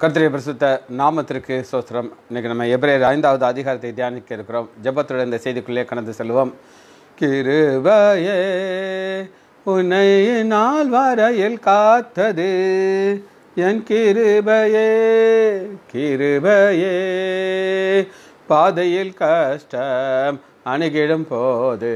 கர்த்தரிய பிரசுத்த நாமத்திற்கு சோஸ்திரம் இன்றைக்கி நம்ம எப்ரேர் ஐந்தாவது அதிகாரத்தை தியானிக்க இருக்கிறோம் ஜபத்துடன் இந்த செய்திக்குள்ளே கடந்து செல்வோம் கிருபையே உன்னை நாள் வரையில் காத்தது என் கிருபையே கிருபையே பாதையில் கஷ்டம் அணுகிடும் போது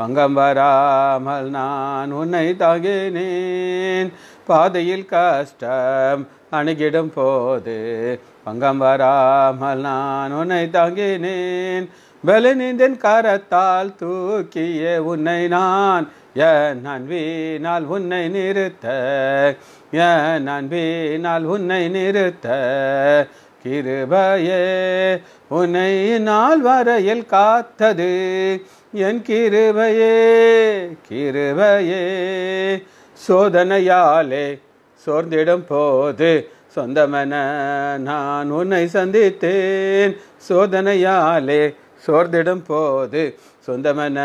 பங்கம் வராமல் நான் உன்னை தாங்கினேன் பாதையில் கஷ்டம் அணுகிடும் போது பங்கம் வராமல் நான் உன்னை தாங்கினேன் வெளிநீந்தின் கரத்தால் தூக்கிய உன்னை நான் என் அன்பினால் உன்னை நிறுத்த என் அன்பினால் உன்னை நிறுத்த கிருபையே உன்னை நாள் வரையில் காத்தது என் கிருபையே கிருபையே சோதனையாலே சோர்ந்திடும் போது சொந்தமென நான் உன்னை சந்தித்தேன் சோதனையாலே சோர்ந்திடும் போது சொந்தமென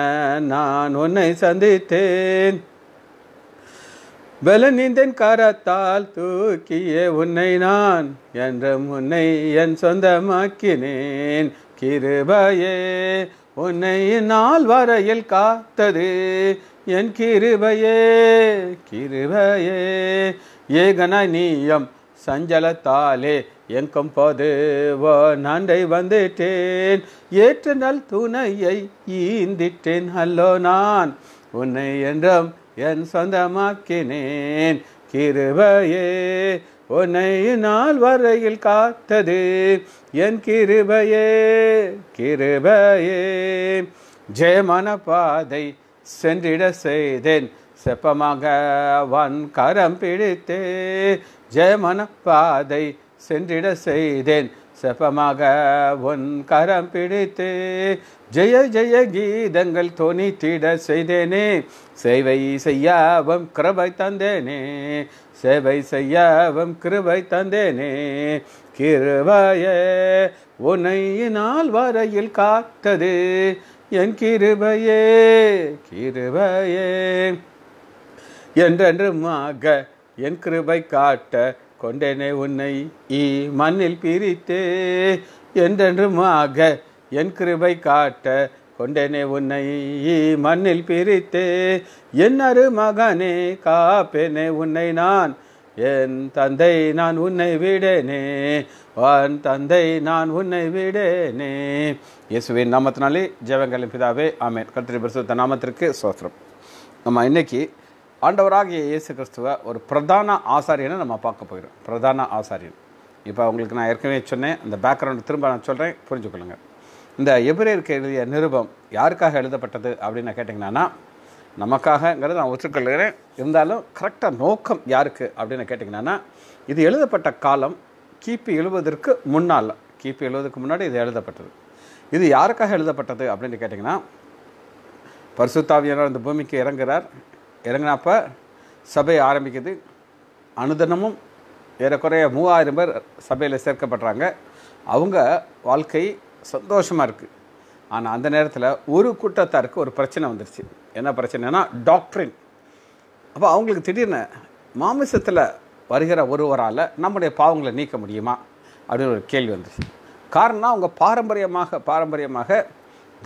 நான் உன்னை சந்தித்தேன் பலனிந்தன் கரத்தால் தூக்கிய உன்னை நான் என்றும் உன்னை என் சொந்தமாக்கினேன் கிருபையே உன்னை நாள் வரையில் காத்தது என் கிருபையே கிருபையே ஏகனீயம் சஞ்சலத்தாலே எங்கும் போதுவோ நன்றை வந்துட்டேன் ஏற்ற நல் துணையை ஈந்திட்டேன் அல்லோ நான் உன்னை என்றும் என் சொந்தமாக்கினேன் கிருபையே உன்னை நாள் வரையில் காத்தது என் கிருபையே கிருபையே ஜெயமான பாதை சென்றிட செய்தேன் செப்பமாக வன் கரம் பிடித்தே ஜெயமன பாதை சென்றிட செய்தேன் செப்பமாக உன் கரம் பிடித்தே ஜெய ஜெய கீதங்கள் தொனித்திட செய்தேனே சேவை செய்யவும் கிருபை தந்தேனே சேவை செய்யவும் கிருபை தந்தேனே கிருபைய உனையினால் வரையில் காத்தது என் கிருபையே கிருபையே மாக என் கிருபை காட்ட கொண்டேனே உன்னை ஈ மண்ணில் பிரித்தே மாக என் கிருபை காட்ட கொண்டேனே உன்னை மண்ணில் பிரித்தே என் மகனே காப்பேனே உன்னை நான் என் தந்தை நான் உன்னை விடேனே வான் தந்தை நான் உன்னை விடேனே இயேசுவின் நாமத்தினாலே ஜெவங்களின் பிதாவே ஆமேன் கத்திரி பிரசுத்த நாமத்திற்கு சோத்திரம் நம்ம இன்னைக்கு ஆண்டவராகிய இயேசு கிறிஸ்துவ ஒரு பிரதான ஆசாரியனை நம்ம பார்க்க போயிடும் பிரதான ஆசாரியன் இப்போ அவங்களுக்கு நான் ஏற்கனவே சொன்னேன் அந்த பேக்ரவுண்ட் திரும்ப நான் சொல்கிறேன் புரிஞ்சுக்கொள்ளுங்கள் இந்த எபிரேருக்கு எழுதிய நிருபம் யாருக்காக எழுதப்பட்டது அப்படின்னு கேட்டிங்கன்னா நமக்காகங்கிறது நான் ஒற்றுக்கொள்கிறேன் இருந்தாலும் கரெக்டாக நோக்கம் யாருக்கு அப்படின்னு கேட்டிங்கன்னா இது எழுதப்பட்ட காலம் கிபி எழுபதற்கு முன்னால் கிபி எழுபதுக்கு முன்னாடி இது எழுதப்பட்டது இது யாருக்காக எழுதப்பட்டது அப்படின்னு கேட்டிங்கன்னா பரிசுத்தாவியனர் அந்த பூமிக்கு இறங்குறார் இறங்கினப்ப சபை ஆரம்பிக்குது அனுதினமும் ஏறக்குறைய மூவாயிரம் பேர் சபையில் சேர்க்கப்படுறாங்க அவங்க வாழ்க்கை சந்தோஷமாக இருக்குது ஆனால் அந்த நேரத்தில் ஒரு கூட்டத்தாருக்கு ஒரு பிரச்சனை வந்துருச்சு என்ன பிரச்சனைனா டாக்டரின் அப்போ அவங்களுக்கு திடீர்னு மாமிசத்தில் வருகிற ஒருவரால் நம்முடைய பாவங்களை நீக்க முடியுமா அப்படின்னு ஒரு கேள்வி வந்துருச்சு காரணம் அவங்க பாரம்பரியமாக பாரம்பரியமாக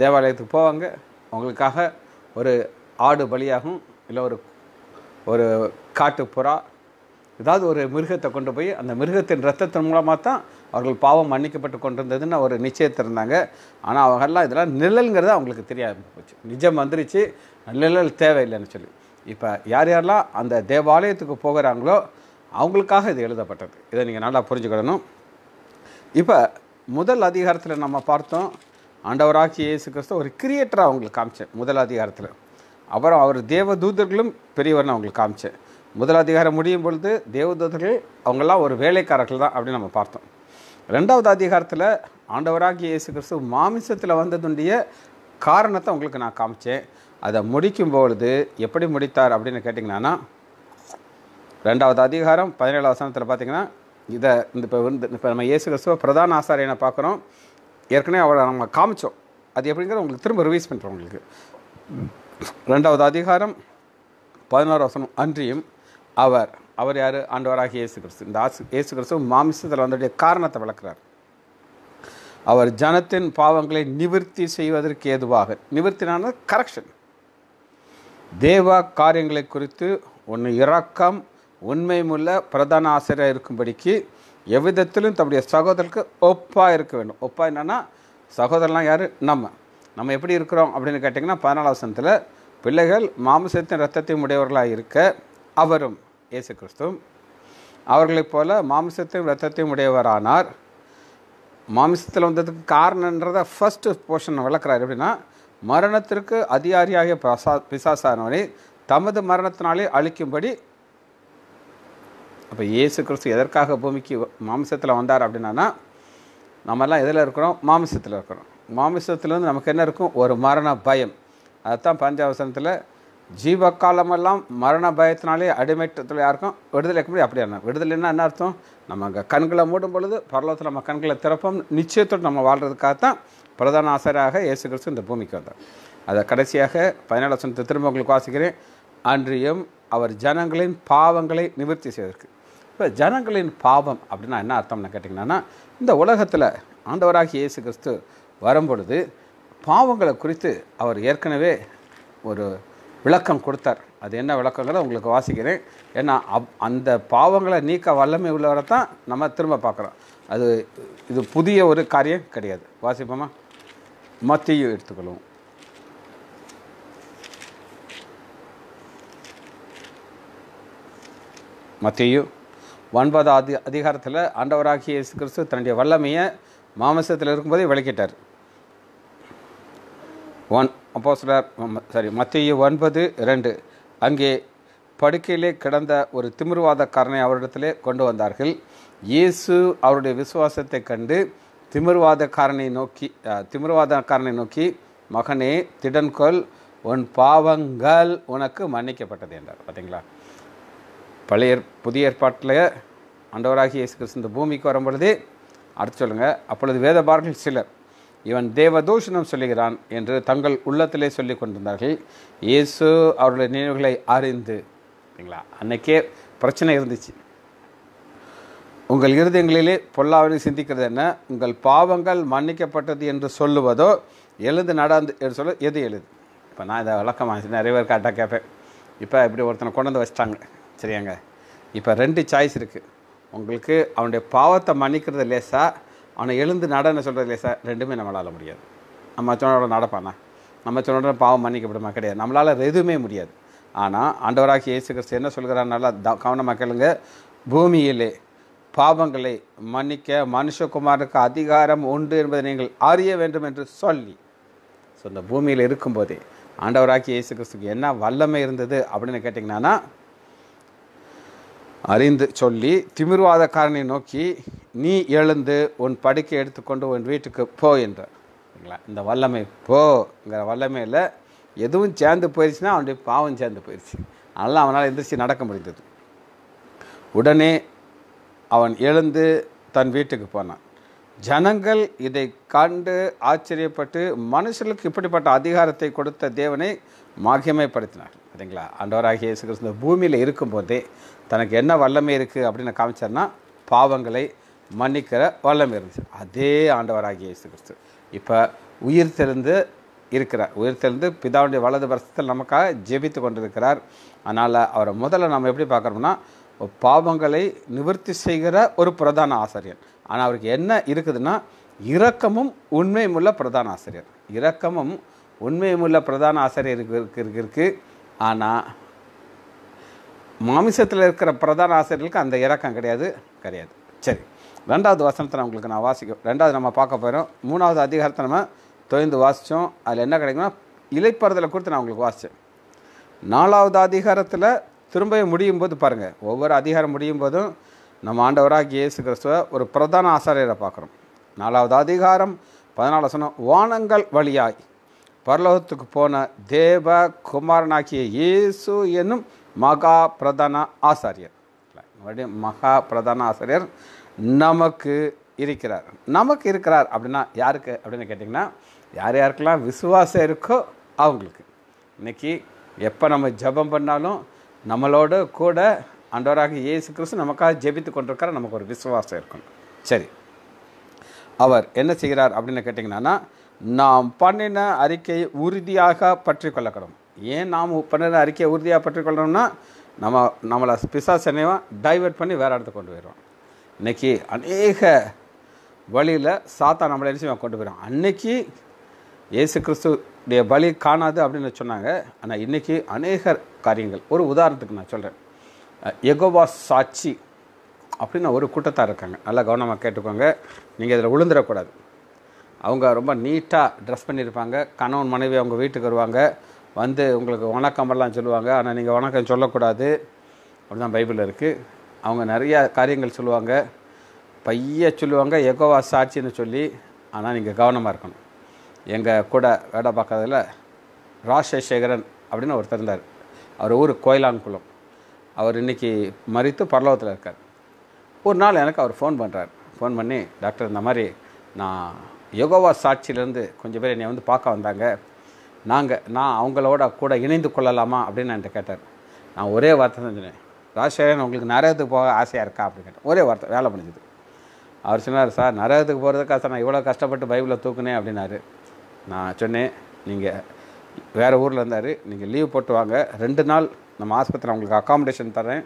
தேவாலயத்துக்கு போவாங்க அவங்களுக்காக ஒரு ஆடு பலியாகும் இல்லை ஒரு ஒரு காட்டுப்புறா ஏதாவது ஒரு மிருகத்தை கொண்டு போய் அந்த மிருகத்தின் ரத்தத்தின் மூலமாக தான் அவர்கள் பாவம் மன்னிக்கப்பட்டு கொண்டிருந்ததுன்னு ஒரு நிச்சயத்திருந்தாங்க ஆனால் அவங்கெல்லாம் இதெல்லாம் நிழல்ங்கிறது அவங்களுக்கு தெரியாமல் போச்சு நிஜம் வந்துருச்சு நிழல் தேவையில்லைன்னு சொல்லி இப்போ யார் யாரெல்லாம் அந்த தேவாலயத்துக்கு போகிறாங்களோ அவங்களுக்காக இது எழுதப்பட்டது இதை நீங்கள் நல்லா புரிஞ்சுக்கிடணும் இப்போ முதல் அதிகாரத்தில் நம்ம பார்த்தோம் ஆண்டவராட்சி இயேசு கிறிஸ்தவ ஒரு கிரியேட்டராக அவங்களுக்கு காமிச்சேன் முதல் அதிகாரத்தில் அப்புறம் அவர் தேவ தூதர்களும் பெரியவர்னு அவங்களுக்கு காமிச்சேன் முதல் முடியும் பொழுது தேவதூதர்கள் அவங்கெல்லாம் ஒரு வேலைக்காரர்கள் தான் அப்படின்னு நம்ம பார்த்தோம் ரெண்டாவது அதிகாரத்தில் ஆண்டவராகிய இயேசு கிறிஸ்து மாமிசத்தில் வந்ததுடைய காரணத்தை உங்களுக்கு நான் காமிச்சேன் அதை முடிக்கும் பொழுது எப்படி முடித்தார் அப்படின்னு கேட்டிங்கன்னா ரெண்டாவது அதிகாரம் பதினேழு வசனத்தில் பார்த்திங்கன்னா இதை இந்த இப்போ வந்து இப்போ நம்ம இயேசு கிறிஸ்துவ பிரதான ஆசாரியனை பார்க்குறோம் ஏற்கனவே அவளை நம்ம காமிச்சோம் அது எப்படிங்கிற உங்களுக்கு திரும்ப ரிவைஸ் பண்ணுறோம் உங்களுக்கு ரெண்டாவது அதிகாரம் பதினோரு வசனம் அன்றியும் அவர் அவர் யார் ஆண்டவராக இயேசு கிறிஸ்து இந்த ஆசு இயேசு கிறிஸ்து மாமிசத்தில் வந்துடைய காரணத்தை விளக்குறார் அவர் ஜனத்தின் பாவங்களை நிவர்த்தி செய்வதற்கு ஏதுவாக நிவர்த்தினான கரெக்ஷன் தேவ காரியங்களை குறித்து ஒன்று இறக்கம் உண்மையுமுள்ள பிரதான ஆசிரியர் இருக்கும்படிக்கு எவ்விதத்திலும் தம்முடைய சகோதரருக்கு ஒப்பாக இருக்க வேண்டும் ஒப்பா என்னென்னா சகோதரெலாம் யார் நம்ம நம்ம எப்படி இருக்கிறோம் அப்படின்னு கேட்டிங்கன்னா பதினாலாம் வசனத்தில் பிள்ளைகள் மாமிசத்தின் ரத்தத்தையும் உடையவர்களாக இருக்க அவரும் இயேசு கிறிஸ்துவும் அவர்களைப் போல மாம்சத்தையும் ரத்தத்தையும் உடையவரானார் மாம்சத்தில் வந்ததுக்கு காரணன்றதை ஃபஸ்ட்டு போர்ஷன் விளக்குறாரு எப்படின்னா மரணத்திற்கு அதிகாரியாகிய பிரசா பிசாசானவனை தமது மரணத்தினாலே அழிக்கும்படி அப்போ இயேசு கிறிஸ்து எதற்காக பூமிக்கு மாம்சத்தில் வந்தார் அப்படின்னா நம்மெல்லாம் எதில் இருக்கிறோம் மாம்சத்தில் இருக்கிறோம் மாம்சத்துலேருந்து நமக்கு என்ன இருக்கும் ஒரு மரண பயம் அதுதான் பஞ்சாவசனத்தில் ஜீவ காலமெல்லாம் மரண பயத்தினாலே அடிமைட்டத்தில் யாருக்கும் விடுதலை முடியும் அப்படி என்ன விடுதலைன்னா என்ன அர்த்தம் நம்ம அங்கே கண்களை மூடும் பொழுது பரலோகத்தில் நம்ம கண்களை திறப்போம் நிச்சயத்தோடு நம்ம வாழ்கிறதுக்காகத்தான் பிரதான ஆசிரியராக இயேசு கிறிஸ்து இந்த பூமிக்கு வந்தார் அதை கடைசியாக பதினேழு லட்சத்தை திரும்ப உங்களுக்கு வாசிக்கிறேன் அன்றியும் அவர் ஜனங்களின் பாவங்களை நிவர்த்தி செய்வதற்கு இப்போ ஜனங்களின் பாவம் அப்படின்னா என்ன அர்த்தம்னு கேட்டிங்கன்னா இந்த உலகத்தில் ஆண்டவராக இயேசு கிறிஸ்து வரும்பொழுது பாவங்களை குறித்து அவர் ஏற்கனவே ஒரு விளக்கம் கொடுத்தார் அது என்ன விளக்கங்கிறத உங்களுக்கு வாசிக்கிறேன் ஏன்னா அப் அந்த பாவங்களை நீக்க வல்லமை உள்ளவரை தான் நம்ம திரும்ப பார்க்குறோம் அது இது புதிய ஒரு காரியம் கிடையாது வாசிப்போமா மத்தியும் எடுத்துக்கொள்வோம் மத்தியும் ஒன்பதாம் அதி அதிகாரத்தில் ஆண்டவராகிய இயேசு கிறிஸ்து தன்னுடைய வல்லமையை மாமசத்தில் இருக்கும்போதே விளக்கிட்டார் ஒன் அப்போஸ்லர் சாரி மத்திய ஒன்பது இரண்டு அங்கே படுக்கையிலே கிடந்த ஒரு திமிர்வாதக்காரனை அவரிடத்திலே கொண்டு வந்தார்கள் இயேசு அவருடைய விசுவாசத்தை கண்டு திமிர்வாதக்காரனை நோக்கி திமிர்வாதக்காரனை நோக்கி மகனே திடன்கொள் உன் பாவங்கள் உனக்கு மன்னிக்கப்பட்டது என்றார் பார்த்தீங்களா பழைய புதிய ஏற்பாட்டில் ஆண்டவராகி இயேசு கிறிஸ்து இந்த பூமிக்கு வரும் பொழுது அடுத்து சொல்லுங்கள் அப்பொழுது வேதபாரர்கள் சிலர் இவன் தேவதூஷணம் சொல்லுகிறான் என்று தங்கள் உள்ளத்திலே சொல்லி கொண்டிருந்தார்கள் இயேசு அவருடைய நினைவுகளை அறிந்து சரிங்களா அன்னைக்கே பிரச்சனை இருந்துச்சு உங்கள் இருதயங்களிலே பொல்லாவணி சிந்திக்கிறது என்ன உங்கள் பாவங்கள் மன்னிக்கப்பட்டது என்று சொல்லுவதோ எழுந்து நடந்து என்று சொல்ல எது எழுது இப்போ நான் இதை விளக்கமாக நிறைய பேர் கரெக்டாக கேட்பேன் இப்போ இப்படி ஒருத்தனை கொண்டு வந்து வச்சிட்டாங்க சரியாங்க இப்போ ரெண்டு சாய்ஸ் இருக்குது உங்களுக்கு அவனுடைய பாவத்தை மன்னிக்கிறது லேசாக அவனை எழுந்து நடன்னு சொல்கிறது இல்லையா சார் ரெண்டுமே நம்மளால் முடியாது நம்ம சொன்னோட நடப்பானா நம்ம சொன்னோட பாவம் மன்னிக்கப்படுமா கிடையாது நம்மளால் எதுவுமே முடியாது ஆனால் ஆண்டவராக இயேசு கிறிஸ்து என்ன சொல்கிறார் நல்லா கவனமாக கேளுங்க பூமியிலே பாவங்களை மன்னிக்க மனுஷகுமாருக்கு அதிகாரம் உண்டு என்பதை நீங்கள் அறிய வேண்டும் என்று சொல்லி ஸோ இந்த பூமியில் இருக்கும்போதே ஆண்டவராக்கி இயேசு கிறிஸ்துக்கு என்ன வல்லமை இருந்தது அப்படின்னு கேட்டிங்கன்னா அறிந்து சொல்லி திமிர்வாதக்காரனை நோக்கி நீ எழுந்து உன் படுக்கை எடுத்துக்கொண்டு உன் வீட்டுக்கு போ என்றார் இந்த வல்லமை போங்கிற வல்லமையில் எதுவும் சேர்ந்து போயிடுச்சுன்னா அவனுடைய பாவம் சேர்ந்து போயிடுச்சு அதனால் அவனால் எந்திரிச்சு நடக்க முடிந்தது உடனே அவன் எழுந்து தன் வீட்டுக்கு போனான் ஜனங்கள் இதை கண்டு ஆச்சரியப்பட்டு மனுஷர்களுக்கு இப்படிப்பட்ட அதிகாரத்தை கொடுத்த தேவனை மாகியமைப்படுத்தினார் சரிங்களா ஆண்டவராகிய இயேசு பூமியில் இருக்கும்போதே தனக்கு என்ன வல்லமை இருக்குது அப்படின்னு காமிச்சார்னா பாவங்களை மன்னிக்கிற வல்லமை இருந்துச்சு அதே ஆண்டவராகிய இயேசு கிறிஸ்து இப்போ உயிர் தெரிந்து இருக்கிறார் உயிர் தெரிந்து பிதாவுடைய வலது வருஷத்தில் நமக்காக ஜெபித்து கொண்டிருக்கிறார் அதனால் அவரை முதல்ல நம்ம எப்படி பார்க்குறோம்னா பாவங்களை நிவர்த்தி செய்கிற ஒரு பிரதான ஆசிரியர் ஆனால் அவருக்கு என்ன இருக்குதுன்னா இரக்கமும் உண்மையும் உள்ள பிரதான ஆசிரியர் இரக்கமும் உண்மையும் உள்ள பிரதான ஆசிரியர் இருக்கு இருக்கு இருக்குது ஆனால் மாமிசத்தில் இருக்கிற பிரதான ஆசிரியர்களுக்கு அந்த இறக்கம் கிடையாது கிடையாது சரி ரெண்டாவது வசனத்தை நான் உங்களுக்கு நான் வாசிக்க ரெண்டாவது நம்ம பார்க்க போயிடும் மூணாவது அதிகாரத்தை நம்ம தொய்ந்து வாசித்தோம் அதில் என்ன கிடைக்குன்னா இலைப்பறதலை கொடுத்து நான் உங்களுக்கு வாசித்தேன் நாலாவது அதிகாரத்தில் திரும்ப முடியும் போது பாருங்கள் ஒவ்வொரு அதிகாரம் முடியும் போதும் நம்ம ஆண்டவராக இயேசு கிறிஸ்துவ ஒரு பிரதான ஆசாரியரை பார்க்குறோம் நாலாவது அதிகாரம் பதினாலு சொன்னோம் வானங்கள் வழியாய் பரலோகத்துக்கு போன தேவ குமாரனாக்கிய இயேசு என்னும் மகா பிரதான ஆசாரியர் மறுபடியும் மகா பிரதான ஆசாரியர் நமக்கு இருக்கிறார் நமக்கு இருக்கிறார் அப்படின்னா யாருக்கு அப்படின்னு கேட்டிங்கன்னா யார் யாருக்கெல்லாம் விசுவாசம் இருக்கோ அவங்களுக்கு இன்றைக்கி எப்போ நம்ம ஜபம் பண்ணாலும் நம்மளோட கூட அண்டவராக இயேசு கிறிஸ்து நமக்காக ஜெபித்து கொண்டிருக்கிற நமக்கு ஒரு விசுவாசம் இருக்கணும் சரி அவர் என்ன செய்கிறார் அப்படின்னு கேட்டிங்கன்னா நாம் பண்ணின அறிக்கையை உறுதியாக பற்றி கொள்ளக்கணும் ஏன் நாம் பண்ணுற அறிக்கையை உறுதியாக பெற்றுக்கொள்ளணும்னா நம்ம நம்மளை பிசா என்னையும் டைவெர்ட் பண்ணி வேறு இடத்துக்கு கொண்டு போயிடுவோம் இன்றைக்கி அநேக வழியில் சாத்தா நம்மளை நினைச்சு கொண்டு போயிடும் அன்னைக்கு இயேசு கிறிஸ்துடைய வழி காணாது அப்படின்னு சொன்னாங்க ஆனால் இன்றைக்கி அநேக காரியங்கள் ஒரு உதாரணத்துக்கு நான் சொல்கிறேன் எகோவா சாட்சி அப்படின்னு ஒரு கூட்டத்தாக இருக்காங்க நல்லா கவனமாக கேட்டுக்கோங்க நீங்கள் இதில் விழுந்துடக்கூடாது அவங்க ரொம்ப நீட்டாக ட்ரெஸ் பண்ணியிருப்பாங்க கணவன் மனைவி அவங்க வீட்டுக்கு வருவாங்க வந்து உங்களுக்கு வணக்கமெல்லாம் சொல்லுவாங்க ஆனால் நீங்கள் வணக்கம் சொல்லக்கூடாது அப்படிதான் பைபிளில் இருக்குது அவங்க நிறையா காரியங்கள் சொல்லுவாங்க பைய சொல்லுவாங்க எகோவா சாட்சின்னு சொல்லி ஆனால் நீங்கள் கவனமாக இருக்கணும் எங்கள் கூட வேலை பார்க்கறதுல ராஜசேகரன் அப்படின்னு ஒருத்தர் இருந்தார் அவர் ஊர் கோயிலான்குளம் அவர் இன்றைக்கி மறித்து பரலோகத்தில் இருக்கார் ஒரு நாள் எனக்கு அவர் ஃபோன் பண்ணுறார் ஃபோன் பண்ணி டாக்டர் இந்த மாதிரி நான் யோகோவா சாட்சியிலேருந்து கொஞ்சம் பேர் என்னை வந்து பார்க்க வந்தாங்க நாங்கள் நான் அவங்களோட கூட இணைந்து கொள்ளலாமா அப்படின்னு என்கிட்ட கேட்டார் நான் ஒரே வார்த்தை தான் சொன்னேன் ராஜசேகரன் உங்களுக்கு நரகத்துக்கு போக ஆசையாக இருக்கா அப்படின்னு கேட்டேன் ஒரே வார்த்தை வேலை முடிஞ்சுது அவர் சொன்னார் சார் நரகத்துக்கு போகிறதுக்காக சார் நான் இவ்வளோ கஷ்டப்பட்டு பைபிளை தூக்குனேன் அப்படின்னாரு நான் சொன்னேன் நீங்கள் வேறு ஊரில் இருந்தார் நீங்கள் லீவ் போட்டு வாங்க ரெண்டு நாள் நம்ம ஆஸ்பத்திரி அவங்களுக்கு அக்காமடேஷன் தரேன்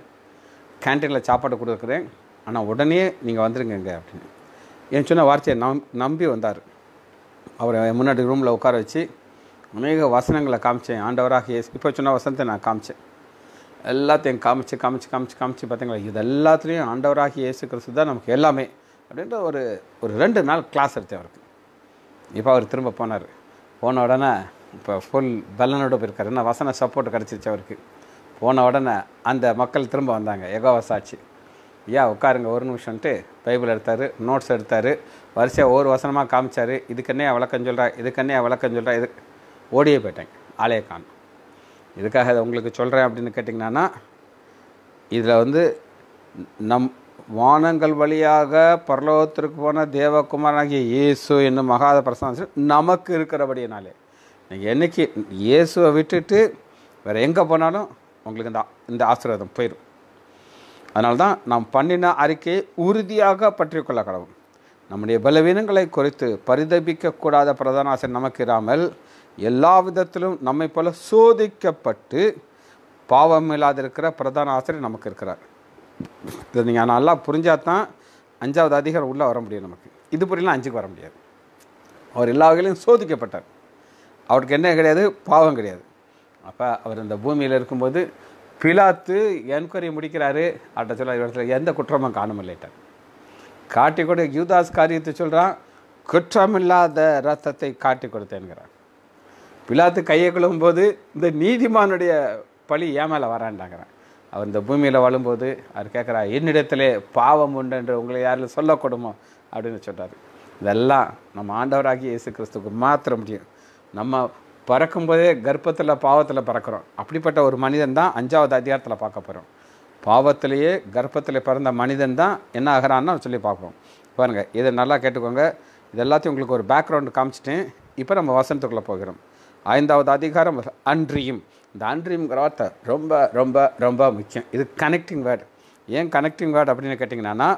கேன்டீனில் சாப்பாடு கொடுக்குறேன் ஆனால் உடனே நீங்கள் வந்துடுங்க இங்கே அப்படின்னு என் சொன்ன வார்த்தையை நம் நம்பி வந்தார் அவரை முன்னாடி ரூமில் உட்கார வச்சு அநேக வசனங்களை காமிச்சேன் ஆண்டவராக இப்போ சொன்ன வசனத்தை நான் காமிச்சேன் எல்லாத்தையும் காமிச்சு காமிச்சு காமிச்சு காமிச்சு பார்த்தீங்களா இது எல்லாத்துலேயும் ஆண்டவராக இயேசு கிறிஸ்து தான் நமக்கு எல்லாமே அப்படின்ற ஒரு ஒரு ரெண்டு நாள் கிளாஸ் எடுத்தேன் அவருக்கு இப்போ அவர் திரும்ப போனார் போன உடனே இப்போ ஃபுல் பலனோடு போயிருக்கார் என்ன வசன சப்போர்ட் கிடச்சிருச்சு அவருக்கு போன உடனே அந்த மக்கள் திரும்ப வந்தாங்க எகோவா ஆச்சு ஏன் உட்காருங்க ஒரு நிமிஷம்ட்டு பைபிள் எடுத்தார் நோட்ஸ் எடுத்தார் வரிசையாக ஒவ்வொரு வசனமாக காமிச்சார் இதுக்கன்னே விளக்கம் சொல்கிறா இதுக்கன்னே விளக்கம் சொல்கிறா இது ஓடியே போயிட்டேன் ஆளே காணும் இதுக்காக அதை உங்களுக்கு சொல்கிறேன் அப்படின்னு கேட்டிங்கன்னா இதில் வந்து நம் வானங்கள் வழியாக பரலோகத்திற்கு போன தேவகுமாரனாகிய இயேசு என்னும் மகாத பிரசாந்த் நமக்கு இருக்கிறபடியினாலே நீங்கள் என்றைக்கு இயேசுவை விட்டுட்டு வேறு எங்கே போனாலும் உங்களுக்கு இந்த இந்த ஆசீர்வாதம் போயிடும் அதனால தான் நாம் பண்ணின அறிக்கையை உறுதியாக பற்றிக்கொள்ள கடவுள் நம்முடைய பலவீனங்களை குறித்து பரிதபிக்கக்கூடாத பிரதான ஆசை நமக்கு இராமல் எல்லா விதத்திலும் நம்மை போல சோதிக்கப்பட்டு பாவம் இல்லாதிருக்கிற பிரதான ஆசிரியர் நமக்கு இருக்கிறார் இதை நீங்கள் நல்லா புரிஞ்சால் தான் அஞ்சாவது அதிகாரம் உள்ளே வர முடியும் நமக்கு இது புரியலாம் அஞ்சுக்கு வர முடியாது அவர் எல்லா வகையிலையும் சோதிக்கப்பட்டார் அவருக்கு என்ன கிடையாது பாவம் கிடையாது அப்போ அவர் இந்த பூமியில் இருக்கும்போது பிலாத்து என்கொயரி முடிக்கிறாரு அட்ட சொல்ல இடத்துல எந்த குற்றமும் காணமில்லைட்டார் காட்டி கொடு யூதாஸ் காரியத்தை சொல்கிறான் குற்றமில்லாத ரத்தத்தை காட்டி கொடுத்தேன்கிறான் பிலாத்து கையை குழும்போது இந்த நீதிமானுடைய பழி ஏன் மேலே வரான்டாங்கிறேன் அவர் இந்த பூமியில் வாழும்போது அவர் கேட்குறா என்னிடத்திலே பாவம் உண்டு என்று உங்களை யாரில் சொல்லக்கூடுமோ அப்படின்னு சொல்கிறார் இதெல்லாம் நம்ம ஆண்டவராகி இயேசு கிறிஸ்துக்கு மாற்ற முடியும் நம்ம பறக்கும்போதே கர்ப்பத்தில் பாவத்தில் பறக்கிறோம் அப்படிப்பட்ட ஒரு மனிதன் தான் அஞ்சாவது அதிகாரத்தில் பார்க்க போகிறோம் பாவத்திலேயே கர்ப்பத்தில் பிறந்த மனிதன் தான் என்ன ஆகிறான்னு சொல்லி பார்ப்போம் பாருங்கள் இதை நல்லா கேட்டுக்கோங்க இது எல்லாத்தையும் உங்களுக்கு ஒரு பேக்ரவுண்டு காமிச்சிட்டேன் இப்போ நம்ம வசனத்துக்குள்ளே போகிறோம் ஐந்தாவது அதிகாரம் அன்றியும் இந்த அன்றியுங்கிற வார்த்தை ரொம்ப ரொம்ப ரொம்ப முக்கியம் இது கனெக்டிங் வேர்டு ஏன் கனெக்டிங் வேர்டு அப்படின்னு கேட்டிங்கன்னா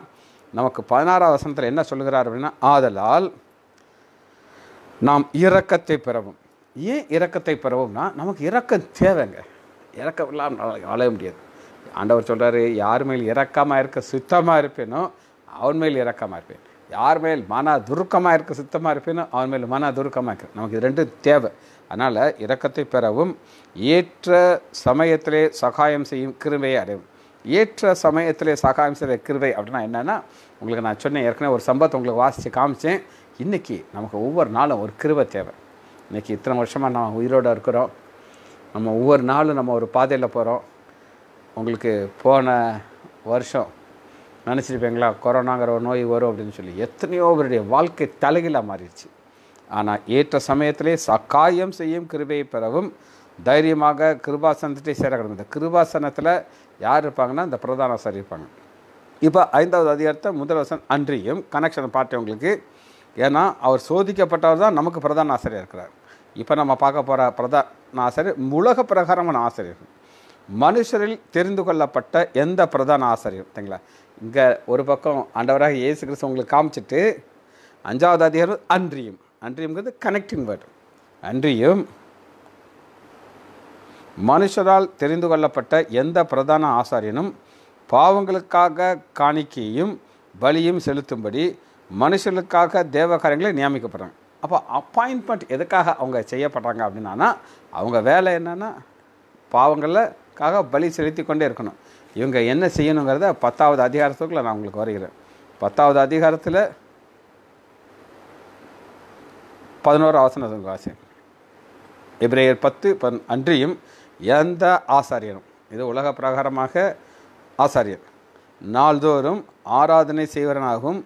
நமக்கு பதினாறாவது வசனத்தில் என்ன சொல்லுகிறார் அப்படின்னா ஆதலால் நாம் இரக்கத்தை பெறவும் ஏன் இரக்கத்தை பெறவும்னா நமக்கு இரக்கம் தேவைங்க இறக்கம் இல்லாமல் வாழ முடியாது ஆண்டவர் சொல்கிறாரு யார் மேல் இறக்கமாக இருக்க சுத்தமாக இருப்பேனோ அவன் மேல் இறக்கமாக இருப்பேன் யார் மேல் மன துருக்கமாக இருக்க சுத்தமாக இருப்பேனோ அவன் மேல் மன துருக்கமாக இருக்க நமக்கு இது ரெண்டும் தேவை அதனால் இரக்கத்தை பெறவும் ஏற்ற சமயத்திலே சகாயம் செய்யும் கிருமையை அடையும் ஏற்ற சமயத்திலே சகாயம் செய்த கிருவை அப்படின்னா என்னென்னா உங்களுக்கு நான் சொன்னேன் ஏற்கனவே ஒரு சம்பவத்தை உங்களுக்கு வாசித்து காமிச்சேன் இன்றைக்கி நமக்கு ஒவ்வொரு நாளும் ஒரு கிருவை தேவை இன்றைக்கி இத்தனை வருஷமாக நம்ம உயிரோடு இருக்கிறோம் நம்ம ஒவ்வொரு நாளும் நம்ம ஒரு பாதையில் போகிறோம் உங்களுக்கு போன வருஷம் நினச்சிருப்பீங்களா கொரோனாங்கிற ஒரு நோய் வரும் அப்படின்னு சொல்லி எத்தனையோ அவருடைய வாழ்க்கை தலைகளாக மாறிடுச்சு ஆனால் ஏற்ற சமயத்திலே சக்காயம் செய்யும் கிருபையை பெறவும் தைரியமாக கிருபாசனத்தை சேர இந்த கிருபாசனத்தில் யார் இருப்பாங்கன்னா இந்த பிரதான சார் இருப்பாங்க இப்போ ஐந்தாவது அதிகாரத்தை முதல் வசன் அன்றியும் கனெக்ஷன் பார்த்தேன் உங்களுக்கு ஏன்னா அவர் சோதிக்கப்பட்டவர் தான் நமக்கு பிரதான ஆசிரியர் இருக்கிறார் இப்போ நம்ம பார்க்க போகிற பிரதான ஆசிரியர் உலக பிரகாரமான ஆசிரியர் மனுஷரில் தெரிந்து கொள்ளப்பட்ட எந்த பிரதான ஆசிரியர் சரிங்களா இங்கே ஒரு பக்கம் ஆண்டவராக இயேசு கிறிஸ்து உங்களுக்கு காமிச்சிட்டு அஞ்சாவது அதிகாரம் அன்றியும் அன்றியம்ங்கிறது கனெக்டிங் வேர்டு அன்றியும் மனுஷரால் தெரிந்து கொள்ளப்பட்ட எந்த பிரதான ஆசாரியனும் பாவங்களுக்காக காணிக்கையும் பலியும் செலுத்தும்படி மனுஷர்களுக்காக தேவகாரியங்களை நியமிக்கப்படுறாங்க அப்போ அப்பாயின்மெண்ட் எதுக்காக அவங்க செய்யப்படுறாங்க அப்படின்னா அவங்க வேலை என்னென்னா பாவங்களுக்காக பலி செலுத்தி கொண்டே இருக்கணும் இவங்க என்ன செய்யணுங்கிறத பத்தாவது அதிகாரத்துக்குள்ளே நான் உங்களுக்கு வருகிறேன் பத்தாவது அதிகாரத்தில் பதினோரு ஆசன ஆசை எப்ரேயர் பத்து பன் அன்றியும் எந்த ஆசாரியனும் இது உலக பிரகாரமாக ஆசாரியர் நாள்தோறும் ஆராதனை செய்வரனாகவும்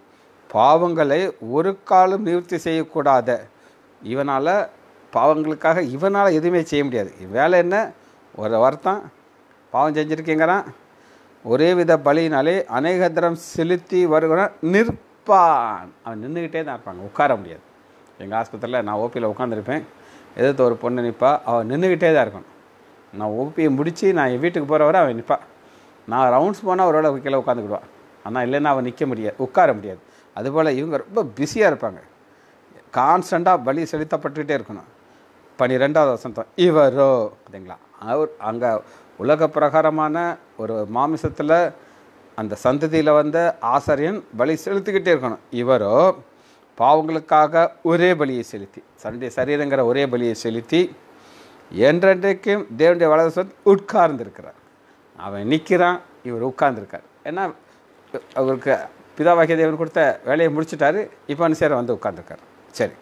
பாவங்களை ஒரு காலம் நிவர்த்தி செய்யக்கூடாத இவனால் பாவங்களுக்காக இவனால் எதுவுமே செய்ய முடியாது வேலை என்ன ஒரு வருத்தம் பாவம் செஞ்சுருக்கீங்கிறான் ஒரே வித பலியினாலே அநேக செலுத்தி வருகிறான் நிற்பான் அவன் நின்றுக்கிட்டே தான் இருப்பாங்க உட்கார முடியாது எங்கள் ஆஸ்பத்திரியில் நான் ஓபியில் உட்காந்துருப்பேன் எதிர்த்து ஒரு பொண்ணு நிற்பா அவள் நின்றுக்கிட்டே தான் இருக்கணும் நான் ஓபியை முடித்து நான் என் வீட்டுக்கு போகிற வரை அவன் நிற்பாள் நான் ரவுண்ட்ஸ் போனால் வேளை கீழே உட்காந்துக்கிடுவான் ஆனால் இல்லைன்னா அவன் நிற்க முடியாது உட்கார முடியாது அதுபோல் இவங்க ரொம்ப பிஸியாக இருப்பாங்க கான்ஸ்டண்ட்டாக வழி செலுத்தப்பட்டுக்கிட்டே இருக்கணும் பன்னிரெண்டாவது வசந்தம் இவரோ அப்படிங்களா அவர் அங்கே உலக பிரகாரமான ஒரு மாமிசத்தில் அந்த சந்ததியில் வந்த ஆசாரியன் பலி செலுத்திக்கிட்டே இருக்கணும் இவரோ பாவங்களுக்காக ஒரே பலியை செலுத்தி சண்டை சரீரங்கிற ஒரே பலியை செலுத்தி என்றென்றைக்கும் தேவனுடைய வலது சொல் உட்கார்ந்துருக்கிறார் அவன் நிற்கிறான் இவர் உட்கார்ந்துருக்கார் ஏன்னா அவருக்கு பிதாவாகிய தேவன் கொடுத்த வேலையை முடிச்சுட்டாரு இப்போ சேர வந்து உட்கார்ந்துருக்கார் சரி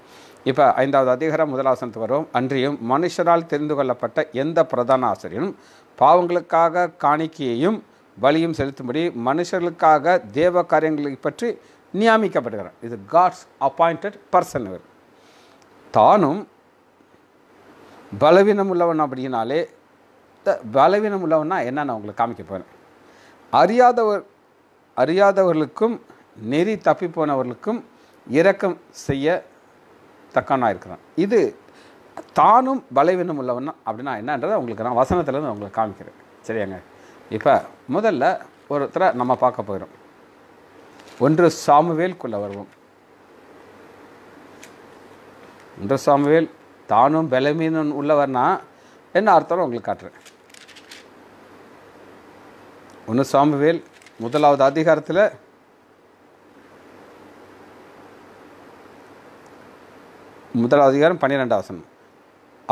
இப்போ ஐந்தாவது அதிகாரம் முதலாசனத்துக்கு வரும் அன்றியும் மனுஷரால் தெரிந்து கொள்ளப்பட்ட எந்த பிரதான ஆசிரியரும் பாவங்களுக்காக காணிக்கையையும் பலியும் செலுத்தும்படி மனுஷர்களுக்காக தேவ காரியங்களை பற்றி நியமிக்கப்படுகிறார் இது காட்ஸ் அப்பாயிண்டட் பர்சன் இவர் தானும் பலவீனம் உள்ளவன் அப்படின்னாலே பலவீனம் உள்ளவனா என்னென்னு அவங்களுக்கு காமிக்க போகிறேன் அறியாதவர் அறியாதவர்களுக்கும் நெறி தப்பி போனவர்களுக்கும் இரக்கம் செய்ய தக்கானா இருக்கிறான் இது தானும் பலவீனம் உள்ளவன் அப்படின்னா என்னன்றது உங்களுக்கு நான் வசனத்துலேருந்து அவங்களுக்கு காமிக்கிறேன் சரியாங்க இப்போ முதல்ல ஒருத்தரை நம்ம பார்க்க போயிடும் ஒன்று சாமுவேல்குள்ள வருவோம் ஒன்று சாமுவேல் தானும் பலமீனம் உள்ளவர்னா என்ன அர்த்தம் உங்களுக்கு காட்டுறேன் ஒன்று சாமுவேல் முதலாவது அதிகாரத்தில் முதலாவது அதிகாரம் பன்னிரெண்டாவது வசனம்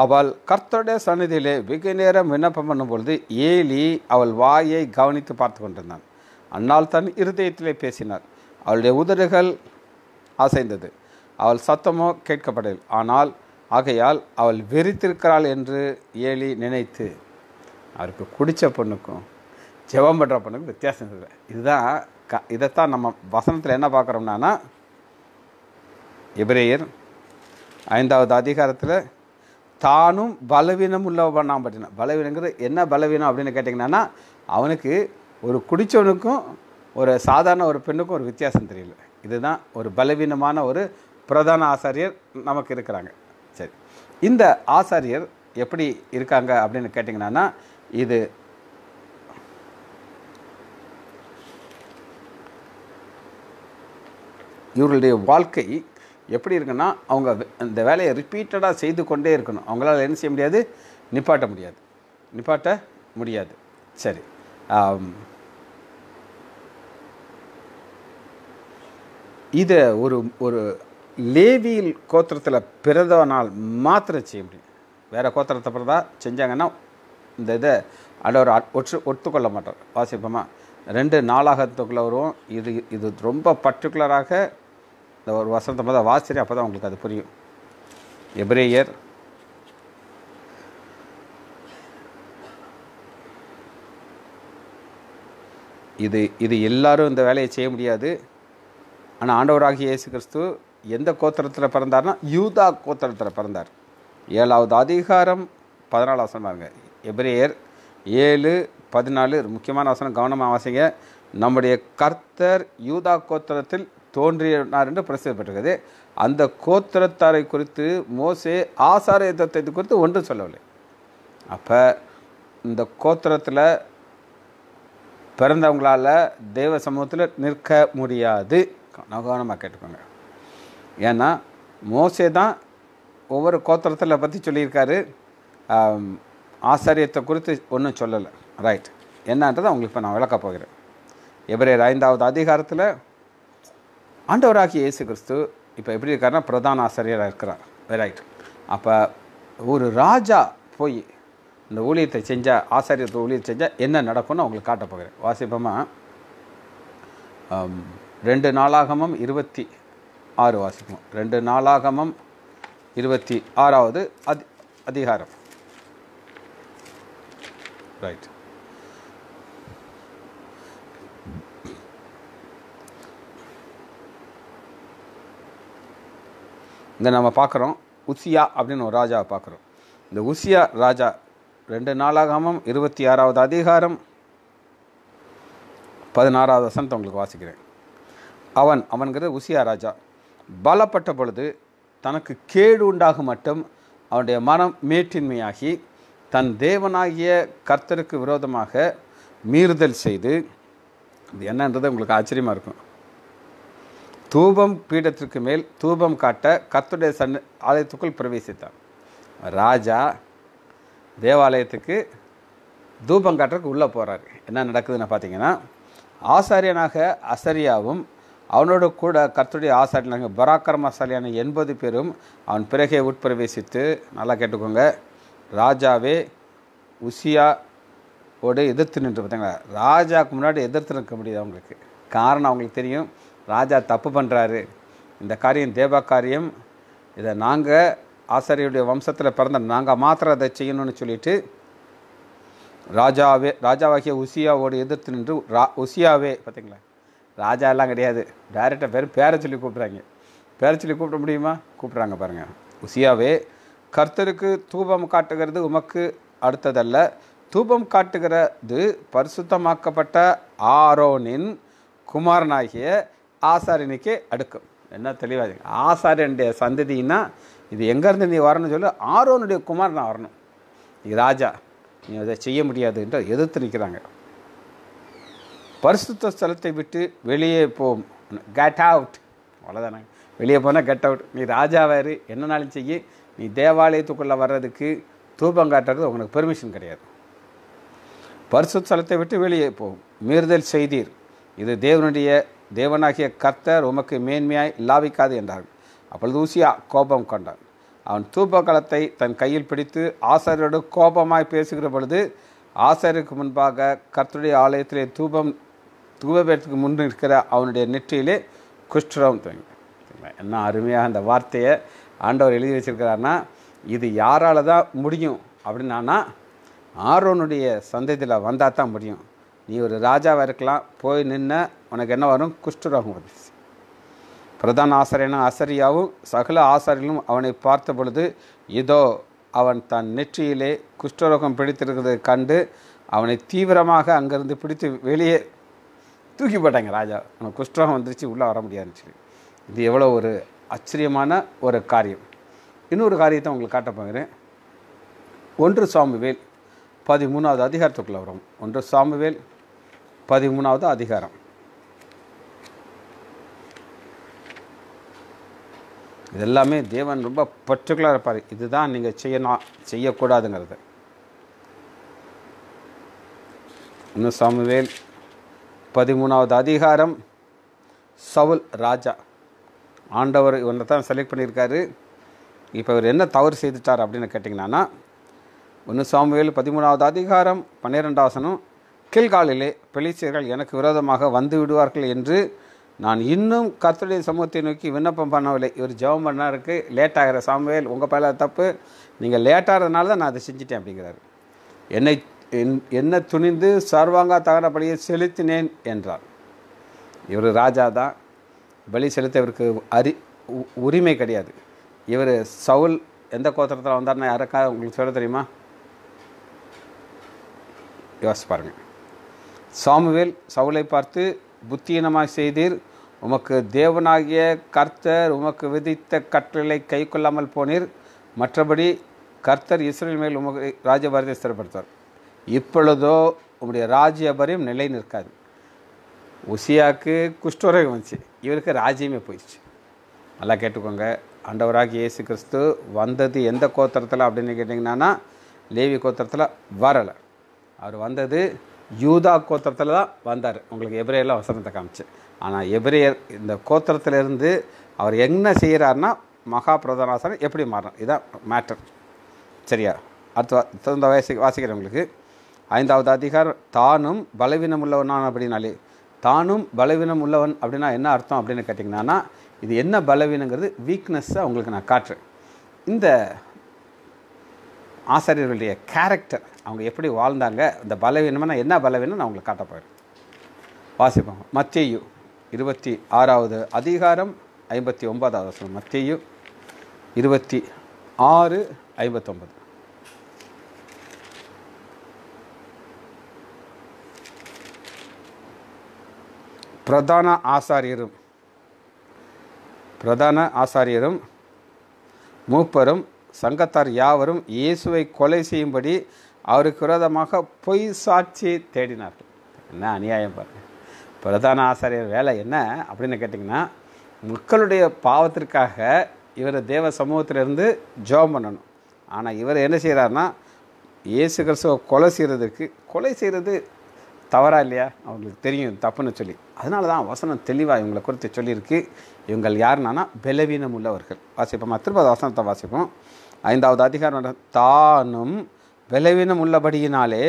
அவள் கர்த்தருடைய சன்னிதியிலே வெகு நேரம் விண்ணப்பம் பண்ணும் பொழுது ஏலி அவள் வாயை கவனித்து பார்த்து கொண்டிருந்தான் அன்னால் தன் இருதயத்திலே பேசினார் அவளுடைய உதடுகள் அசைந்தது அவள் சத்தமோ கேட்கப்படவில்லை ஆனால் ஆகையால் அவள் வெறித்திருக்கிறாள் என்று ஏலி நினைத்து அவருக்கு குடித்த பொண்ணுக்கும் ஜெபம் பண்ணுற பொண்ணுக்கும் வித்தியாசம் இல்லை இதுதான் க இதைத்தான் நம்ம வசனத்தில் என்ன பார்க்குறோம்னா எபிரேயர் ஐந்தாவது அதிகாரத்தில் தானும் பலவீனம் உள்ளவன் நாம் பற்றின பலவீனங்கிறது என்ன பலவீனம் அப்படின்னு கேட்டிங்கன்னா அவனுக்கு ஒரு குடித்தவனுக்கும் ஒரு சாதாரண ஒரு பெண்ணுக்கும் ஒரு வித்தியாசம் தெரியல இதுதான் ஒரு பலவீனமான ஒரு பிரதான ஆசாரியர் நமக்கு இருக்கிறாங்க சரி இந்த ஆசாரியர் எப்படி இருக்காங்க அப்படின்னு கேட்டிங்கன்னா இது இவர்களுடைய வாழ்க்கை எப்படி இருக்குன்னா அவங்க இந்த வேலையை ரிப்பீட்டடாக செய்து கொண்டே இருக்கணும் அவங்களால் என்ன செய்ய முடியாது நிப்பாட்ட முடியாது நிப்பாட்ட முடியாது சரி இதை ஒரு ஒரு லேவியில் கோத்திரத்தில் பிறந்தவனால் மாத்திரம் செய்ய முடியும் வேறு கோத்திரத்தை பிறந்தா செஞ்சாங்கன்னா இந்த இதை ஒரு ஒற்று ஒத்துக்கொள்ள மாட்டார் வாசிப்போமா ரெண்டு நாளாகத்துக்குள்ளே வரும் இது இது ரொம்ப பர்டிகுலராக இந்த ஒரு வசனத்தை மொதல் வாசிரி அப்போ தான் உங்களுக்கு அது புரியும் எப்ரேயர் இது இது எல்லாரும் இந்த வேலையை செய்ய முடியாது ஆனால் ஆண்டவராகிய இயேசு கிறிஸ்து எந்த கோத்திரத்தில் பிறந்தார்னா யூதா கோத்திரத்தில் பிறந்தார் ஏழாவது அதிகாரம் பதினாலு வசனம் பாருங்க எப்ரேயர் ஏழு பதினாலு முக்கியமான வசனம் கவனமாக வாசிங்க நம்முடைய கர்த்தர் யூதா கோத்திரத்தில் தோன்றினார் என்று பிரசித்தப்பட்டிருக்கிறது அந்த கோத்திரத்தாரை குறித்து மோசே ஆசார யுத்தத்தை குறித்து ஒன்றும் சொல்லவில்லை அப்போ இந்த கோத்திரத்தில் பிறந்தவங்களால் தெய்வ சமூகத்தில் நிற்க முடியாது இருக்கும் நகவனமாக கேட்டுக்கோங்க ஏன்னா மோசே தான் ஒவ்வொரு கோத்திரத்தில் பற்றி சொல்லியிருக்காரு ஆச்சரியத்தை குறித்து ஒன்றும் சொல்லலை ரைட் என்னன்றதை உங்களுக்கு இப்போ நான் விளக்க போகிறேன் எப்படி ஐந்தாவது அதிகாரத்தில் ஆண்டவராகிய இயேசு கிறிஸ்து இப்போ எப்படி இருக்காருன்னா பிரதான ஆசிரியராக இருக்கிறார் ரைட் அப்போ ஒரு ராஜா போய் இந்த ஊழியத்தை செஞ்சால் ஆசாரியத்தை ஊழியத்தை செஞ்சால் என்ன நடக்கும்னு அவங்களுக்கு காட்ட போகிறேன் வாசிப்பமாக ரெண்டு நாளாகமம் இருபத்தி ஆறு வாசிக்கும் ரெண்டு நாளாகமம் இருபத்தி ஆறாவது அதி அதிகாரம் ரைட் இந்த நம்ம பார்க்குறோம் உசியா அப்படின்னு ஒரு ராஜாவை பார்க்குறோம் இந்த உசியா ராஜா ரெண்டு நாளாகாமம் இருபத்தி ஆறாவது அதிகாரம் பதினாறாவது வசனத்தை உங்களுக்கு வாசிக்கிறேன் அவன் அவன்கிறது உசியா ராஜா பலப்பட்ட பொழுது தனக்கு கேடு உண்டாகும் மட்டும் அவனுடைய மனம் மேட்டின்மையாகி தன் தேவனாகிய கர்த்தருக்கு விரோதமாக மீறுதல் செய்து இது என்னன்றது உங்களுக்கு ஆச்சரியமாக இருக்கும் தூபம் பீடத்திற்கு மேல் தூபம் காட்ட கர்த்துடைய சன் ஆலயத்துக்குள் பிரவேசித்தான் ராஜா தேவாலயத்துக்கு தூபம் காட்டுறதுக்கு உள்ளே போகிறாரு என்ன நடக்குதுன்னு பார்த்தீங்கன்னா ஆசாரியனாக அசரியாவும் அவனோடு கூட கர்த்தருடைய ஆசாரியனாக பராக்கிரமசாலியான எண்பது பேரும் அவன் பிறகே உட்பிரவேசித்து நல்லா கேட்டுக்கோங்க ராஜாவே ஓடு எதிர்த்து நின்று பார்த்தீங்களா ராஜாவுக்கு முன்னாடி எதிர்த்து நிற்க முடியாது அவங்களுக்கு காரணம் அவங்களுக்கு தெரியும் ராஜா தப்பு பண்ணுறாரு இந்த காரியம் தேவா காரியம் இதை நாங்கள் ஆசாரியுடைய வம்சத்தில் பிறந்த நாங்கள் மாத்திரம் அதை செய்யணும்னு சொல்லிட்டு ராஜாவே ராஜாவாகிய உசியாவோடு எதிர்த்து நின்று ரா உசியாவே பார்த்தீங்களா ராஜா எல்லாம் கிடையாது டேரெக்டாக பேர் பேரை சொல்லி கூப்பிட்றாங்க பேரை சொல்லி கூப்பிட முடியுமா கூப்பிட்றாங்க பாருங்கள் உசியாவே கர்த்தருக்கு தூபம் காட்டுகிறது உமக்கு அடுத்ததல்ல தூபம் காட்டுகிறது பரிசுத்தமாக்கப்பட்ட ஆரோனின் குமாரனாகிய ஆசாரியனுக்கே அடுக்கும் என்ன தெளிவாக ஆசாரியனுடைய சந்ததினா இது எங்கேருந்து நீ வரணும்னு சொல்லி ஆரோனுடைய குமாரனாக வரணும் நீ ராஜா நீ அதை செய்ய முடியாதுன்ற எதிர்த்து நிற்கிறாங்க பரிசுத்த ஸ்தலத்தை விட்டு வெளியே போம் கெட் அவுட் அவ்வளோதானே வெளியே போனால் கெட் அவுட் நீ ராஜாவாரு என்னனாலும் செய்ய நீ தேவாலயத்துக்குள்ளே வர்றதுக்கு தூபம் காட்டுறது உங்களுக்கு பெர்மிஷன் கிடையாது பரிசுத்தலத்தை விட்டு வெளியே போகும் மீறுதல் செய்தீர் இது தேவனுடைய தேவனாகிய கர்த்தர் உமக்கு மேன்மையாய் இல்லாவிக்காது என்றார்கள் அப்பொழுது ஊசியா கோபம் கொண்டான் அவன் தூபகலத்தை தன் கையில் பிடித்து ஆசாரியோடு கோபமாய் பேசுகிற பொழுது ஆசாரியருக்கு முன்பாக கர்த்தருடைய ஆலயத்திலே தூபம் தூவதற்கு முன் இருக்கிற அவனுடைய நெற்றியிலே குஷ்டரம் துவங்கி என்ன அருமையாக அந்த வார்த்தையை ஆண்டவர் எழுதி வச்சிருக்கிறாருன்னா இது யாரால் தான் முடியும் அப்படின்னா ஆரோனுடைய சந்ததியில் வந்தால் தான் முடியும் நீ ஒரு ராஜாவாக இருக்கலாம் போய் நின்ன உனக்கு என்ன வரும் குஷ்டரோகம் வந்துச்சு பிரதான ஆசிரியனும் ஆசிரியாவும் சகல ஆசாரியர்களும் அவனை பார்த்த பொழுது இதோ அவன் தன் நெற்றியிலே குஷ்டரோகம் பிடித்திருக்கிறதை கண்டு அவனை தீவிரமாக அங்கிருந்து பிடித்து வெளியே தூக்கி போட்டாங்க ராஜா நம்ம குஷ்டரோகம் வந்துருச்சு உள்ளே வர முடியாதுன்னு சொல்லி இது எவ்வளோ ஒரு ஆச்சரியமான ஒரு காரியம் இன்னொரு காரியத்தை உங்களுக்கு காட்ட போகிறேன் ஒன்று வேல் பதிமூணாவது அதிகாரத்துக்குள்ளே வரும் ஒன்று வேல் பதிமூணாவது அதிகாரம் இதெல்லாமே தேவன் ரொம்ப பர்டிகுலராக இருப்பார் இதுதான் நீங்கள் செய்யணும் செய்யக்கூடாதுங்கிறது இன்னும் சாமுவேல் பதிமூணாவது அதிகாரம் சவுல் ராஜா ஆண்டவர் இவனை தான் செலக்ட் பண்ணியிருக்காரு இப்போ இவர் என்ன தவறு செய்துட்டார் அப்படின்னு கேட்டிங்கன்னா ஒன்று சாமுவேல் பதிமூணாவது அதிகாரம் பன்னிரெண்டாவசனம் கீழ்காலிலே பெலிச்சியர்கள் எனக்கு விரோதமாக வந்து விடுவார்கள் என்று நான் இன்னும் கத்துடைய சமூகத்தை நோக்கி விண்ணப்பம் பண்ணவில்லை இவர் ஜெபம் பண்ணா இருக்குது லேட் ஆகிற சாமுவேல் உங்கள் பயில தப்பு நீங்கள் லேட்டாகிறதுனால தான் நான் அதை செஞ்சிட்டேன் அப்படிங்கிறாரு என்னை என் என்ன துணிந்து சர்வாங்கா தகனப்படியே செலுத்தினேன் என்றார் இவர் ராஜா தான் பலி செலுத்த இவருக்கு அறி உரிமை கிடையாது இவர் சவுல் எந்த கோத்திரத்தில் வந்தார்னா யாருக்கா உங்களுக்கு சொல்ல தெரியுமா யோசி பாருங்கள் சாமுவேல் சவுலை பார்த்து புத்தியீனமாக செய்தீர் உமக்கு தேவனாகிய கர்த்தர் உமக்கு விதித்த கற்றலை கை கொள்ளாமல் போனீர் மற்றபடி கர்த்தர் இஸ்ரேல் மேல் உமக்கு ராஜபாரத்தை ஸ்திரப்படுத்தார் இப்பொழுதோ உங்களுடைய ராஜ்யபரியம் நிலை நிற்காது உசியாவுக்கு குஷ்டரோகம் வந்துச்சு இவருக்கு ராஜ்யமே போயிடுச்சு நல்லா கேட்டுக்கோங்க ஆண்டவராக இயேசு கிறிஸ்து வந்தது எந்த கோத்திரத்தில் அப்படின்னு கேட்டிங்கன்னா லேவி கோத்திரத்தில் வரலை அவர் வந்தது யூதா கோத்திரத்தில் தான் வந்தார் உங்களுக்கு எபிரேயெல்லாம் வசனத்தை காமிச்சு ஆனால் எபிரேயர் இந்த கோத்திரத்திலிருந்து அவர் என்ன செய்கிறார்னா மகா பிரதானாசனம் எப்படி மாறணும் இதுதான் மேட்டர் சரியா அடுத்த தகுந்த வயசு வாசிக்கிறவங்களுக்கு ஐந்தாவது அதிகாரம் தானும் பலவீனம் உள்ளவனான் அப்படின்னாலே தானும் பலவீனம் உள்ளவன் அப்படின்னா என்ன அர்த்தம் அப்படின்னு கேட்டிங்கன்னா இது என்ன பலவீனங்கிறது வீக்னஸ்ஸை அவங்களுக்கு நான் காட்டுறேன் இந்த ஆசிரியர்களுடைய கேரக்டர் அவங்க எப்படி வாழ்ந்தாங்க இந்த பலவீனம்னா என்ன பலவீனம் நான் உங்களுக்கு காட்ட போகிறேன் வாசிப்போம் மத்தியு இருபத்தி ஆறாவது அதிகாரம் ஐம்பத்தி ஒன்பதாவது மத்தியு இருபத்தி ஆறு ஐம்பத்தொம்பது பிரதான ஆசாரியரும் பிரதான ஆசாரியரும் மூப்பரும் சங்கத்தார் யாவரும் இயேசுவை கொலை செய்யும்படி அவருக்கு விரோதமாக பொய் சாட்சி தேடினார்கள் என்ன அநியாயம் பாருங்கள் பிரதான ஆசாரியர் வேலை என்ன அப்படின்னு கேட்டிங்கன்னா மக்களுடைய பாவத்திற்காக இவரை தேவ சமூகத்திலிருந்து ஜோம் பண்ணணும் ஆனால் இவர் என்ன செய்கிறாருன்னா இயேசு கிறிஸ்துவ கொலை செய்கிறதுக்கு கொலை செய்கிறது தவறா இல்லையா அவங்களுக்கு தெரியும் தப்புன்னு சொல்லி அதனால தான் வசனம் தெளிவாக இவங்களை குறித்து சொல்லியிருக்கு இவங்கள் யாருனானா பலவீனம் உள்ளவர்கள் வாசிப்போம் திருப்பதி வசனத்தை வாசிப்போம் ஐந்தாவது அதிகாரம் தானும் பலவீனம் உள்ளபடியினாலே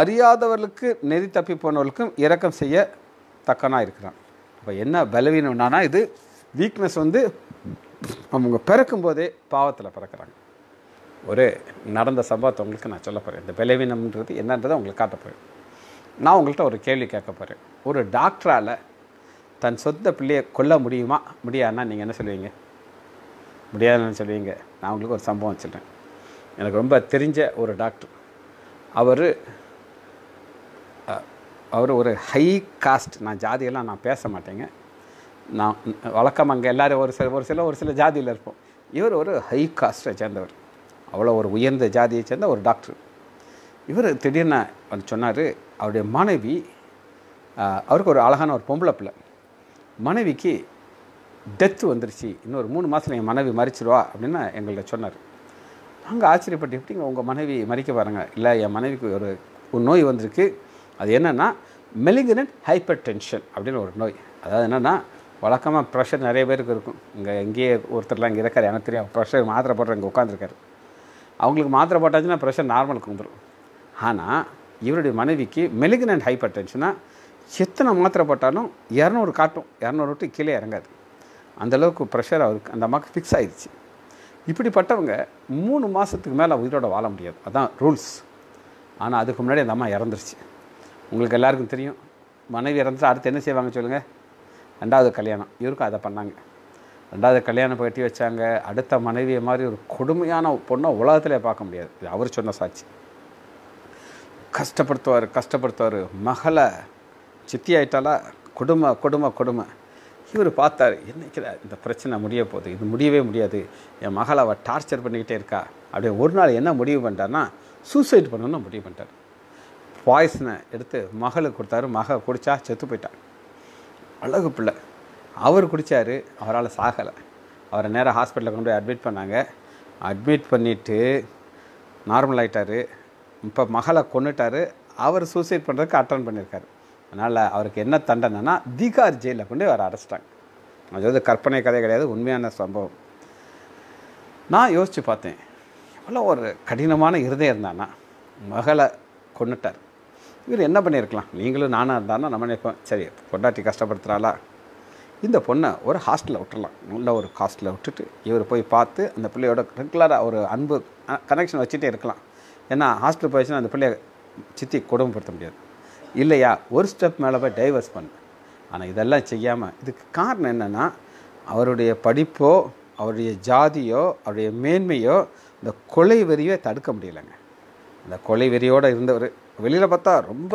அறியாதவர்களுக்கு நெறி தப்பி போனவர்களுக்கும் இரக்கம் செய்ய தக்கனாக இருக்கிறான் அப்போ என்ன பலவீனம்னா இது வீக்னஸ் வந்து அவங்க பிறக்கும் போதே பாவத்தில் பிறக்கிறாங்க ஒரு நடந்த சம்பவத்தை உங்களுக்கு நான் சொல்ல போகிறேன் இந்த பலவீனம்ன்றது என்னன்றதை உங்களுக்கு காட்ட போகிறேன் நான் உங்கள்கிட்ட ஒரு கேள்வி கேட்க போகிறேன் ஒரு டாக்டரால் தன் சொந்த பிள்ளையை கொல்ல முடியுமா முடியாதுன்னா நீங்கள் என்ன சொல்லுவீங்க முடியாதுன்னு சொல்லுவீங்க நான் உங்களுக்கு ஒரு சம்பவம் வச்சுட்டேன் எனக்கு ரொம்ப தெரிஞ்ச ஒரு டாக்டர் அவர் அவர் ஒரு ஹை காஸ்ட் நான் ஜாதியெல்லாம் நான் பேச மாட்டேங்க நான் வழக்கம் அங்கே எல்லோரும் ஒரு சில ஒரு சில ஒரு சில ஜாதியில் இருப்போம் இவர் ஒரு ஹை காஸ்ட்டை சேர்ந்தவர் அவ்வளோ ஒரு உயர்ந்த ஜாதியை சேர்ந்த ஒரு டாக்டர் இவர் திடீர்னு வந்து சொன்னார் அவருடைய மனைவி அவருக்கு ஒரு அழகான ஒரு பொம்பளை பிள்ளை மனைவிக்கு டெத்து வந்துருச்சு இன்னொரு மூணு மாதத்தில் என் மனைவி மறிச்சிருவா அப்படின்னு எங்கள்கிட்ட சொன்னார் நாங்கள் ஆச்சரியப்பட்டு எப்படிங்க உங்கள் மனைவி மறிக்க பாருங்க இல்லை என் மனைவிக்கு ஒரு ஒரு நோய் வந்திருக்கு அது என்னென்னா மெலிகினட் ஹைப்பர் டென்ஷன் அப்படின்னு ஒரு நோய் அதாவது என்னென்னா வழக்கமாக ப்ரெஷர் நிறைய பேருக்கு இருக்கும் இங்கே எங்கேயே ஒருத்தர்லாம் இங்கே இருக்கார் எனக்கு தெரியும் ப்ரெஷர் மாத்திரை போடுற இங்கே உட்காந்துருக்காரு அவங்களுக்கு மாத்திரை போட்டாச்சுன்னா ப்ரெஷர் நார்மலுக்கு வந்துடும் ஆனால் இவருடைய மனைவிக்கு மெலிகன் அண்ட் ஹைப்பர் டென்ஷனாக எத்தனை மாத்திரை போட்டாலும் இரநூறு காட்டும் இரநூறு விட்டு கீழே இறங்காது அந்தளவுக்கு ப்ரெஷர் அவருக்கு அந்த அம்மாவுக்கு ஃபிக்ஸ் ஆகிடுச்சு இப்படிப்பட்டவங்க மூணு மாதத்துக்கு மேலே உயிரோட வாழ முடியாது அதுதான் ரூல்ஸ் ஆனால் அதுக்கு முன்னாடி அந்த அம்மா இறந்துருச்சு உங்களுக்கு எல்லாருக்கும் தெரியும் மனைவி இறந்துட்டு அடுத்து என்ன செய்வாங்க சொல்லுங்கள் ரெண்டாவது கல்யாணம் இவருக்கும் அதை பண்ணாங்க ரெண்டாவது கல்யாணம் கட்டி வச்சாங்க அடுத்த மனைவியை மாதிரி ஒரு கொடுமையான பொண்ணை உலகத்திலே பார்க்க முடியாது அவர் சொன்ன சாட்சி கஷ்டப்படுத்துவார் கஷ்டப்படுத்துவார் மகளை சித்தி ஆயிட்டாலா கொடுமை கொடுமை கொடுமை இவர் பார்த்தார் என்னைக்கிற இந்த பிரச்சனை முடிய போகுது இது முடியவே முடியாது என் மகளை அவள் டார்ச்சர் பண்ணிக்கிட்டே இருக்கா அப்படியே ஒரு நாள் என்ன முடிவு பண்ணிட்டார்னா சூசைட் பண்ணணும்னு முடிவு பண்ணிட்டார் பாய்சனை எடுத்து மகளுக்கு கொடுத்தாரு மக குடித்தா செத்து போயிட்டார் அழகு பிள்ளை அவர் குடித்தார் அவரால் சாகலை அவரை நேராக ஹாஸ்பிட்டலில் கொண்டு போய் அட்மிட் பண்ணாங்க அட்மிட் பண்ணிவிட்டு நார்மல் ஆகிட்டார் இப்போ மகளை கொண்டுட்டார் அவர் சூசைட் பண்ணுறதுக்கு அட்டன் பண்ணியிருக்காரு அதனால் அவருக்கு என்ன தண்டனைனா தீகார் ஜெயிலில் கொண்டு அவர் அடைச்சிட்டாங்க அதாவது கற்பனை கதை கிடையாது உண்மையான சம்பவம் நான் யோசித்து பார்த்தேன் எவ்வளோ ஒரு கடினமான இருதயம் இருந்தானா மகளை கொண்டுட்டார் இவர் என்ன பண்ணியிருக்கலாம் நீங்களும் நானாக இருந்தானா நம்ம நினைப்போம் சரி பொண்டாட்டி கஷ்டப்படுத்துகிறாளா இந்த பொண்ணை ஒரு ஹாஸ்டலில் விட்டுடலாம் நல்ல ஒரு ஹாஸ்டலில் விட்டுட்டு இவர் போய் பார்த்து அந்த பிள்ளையோட ரெகுலராக ஒரு அன்பு கனெக்ஷன் வச்சுட்டே இருக்கலாம் ஏன்னா ஹாஸ்டல் போயிடுச்சுன்னா அந்த பிள்ளைய சித்தி கொடுமைப்படுத்த முடியாது இல்லையா ஒரு ஸ்டெப் மேலே போய் டைவர்ஸ் பண்ணு ஆனால் இதெல்லாம் செய்யாமல் இதுக்கு காரணம் என்னென்னா அவருடைய படிப்போ அவருடைய ஜாதியோ அவருடைய மேன்மையோ இந்த கொலை வெறியை தடுக்க முடியலைங்க அந்த கொலை வெறியோடு இருந்தவர் வெளியில் பார்த்தா ரொம்ப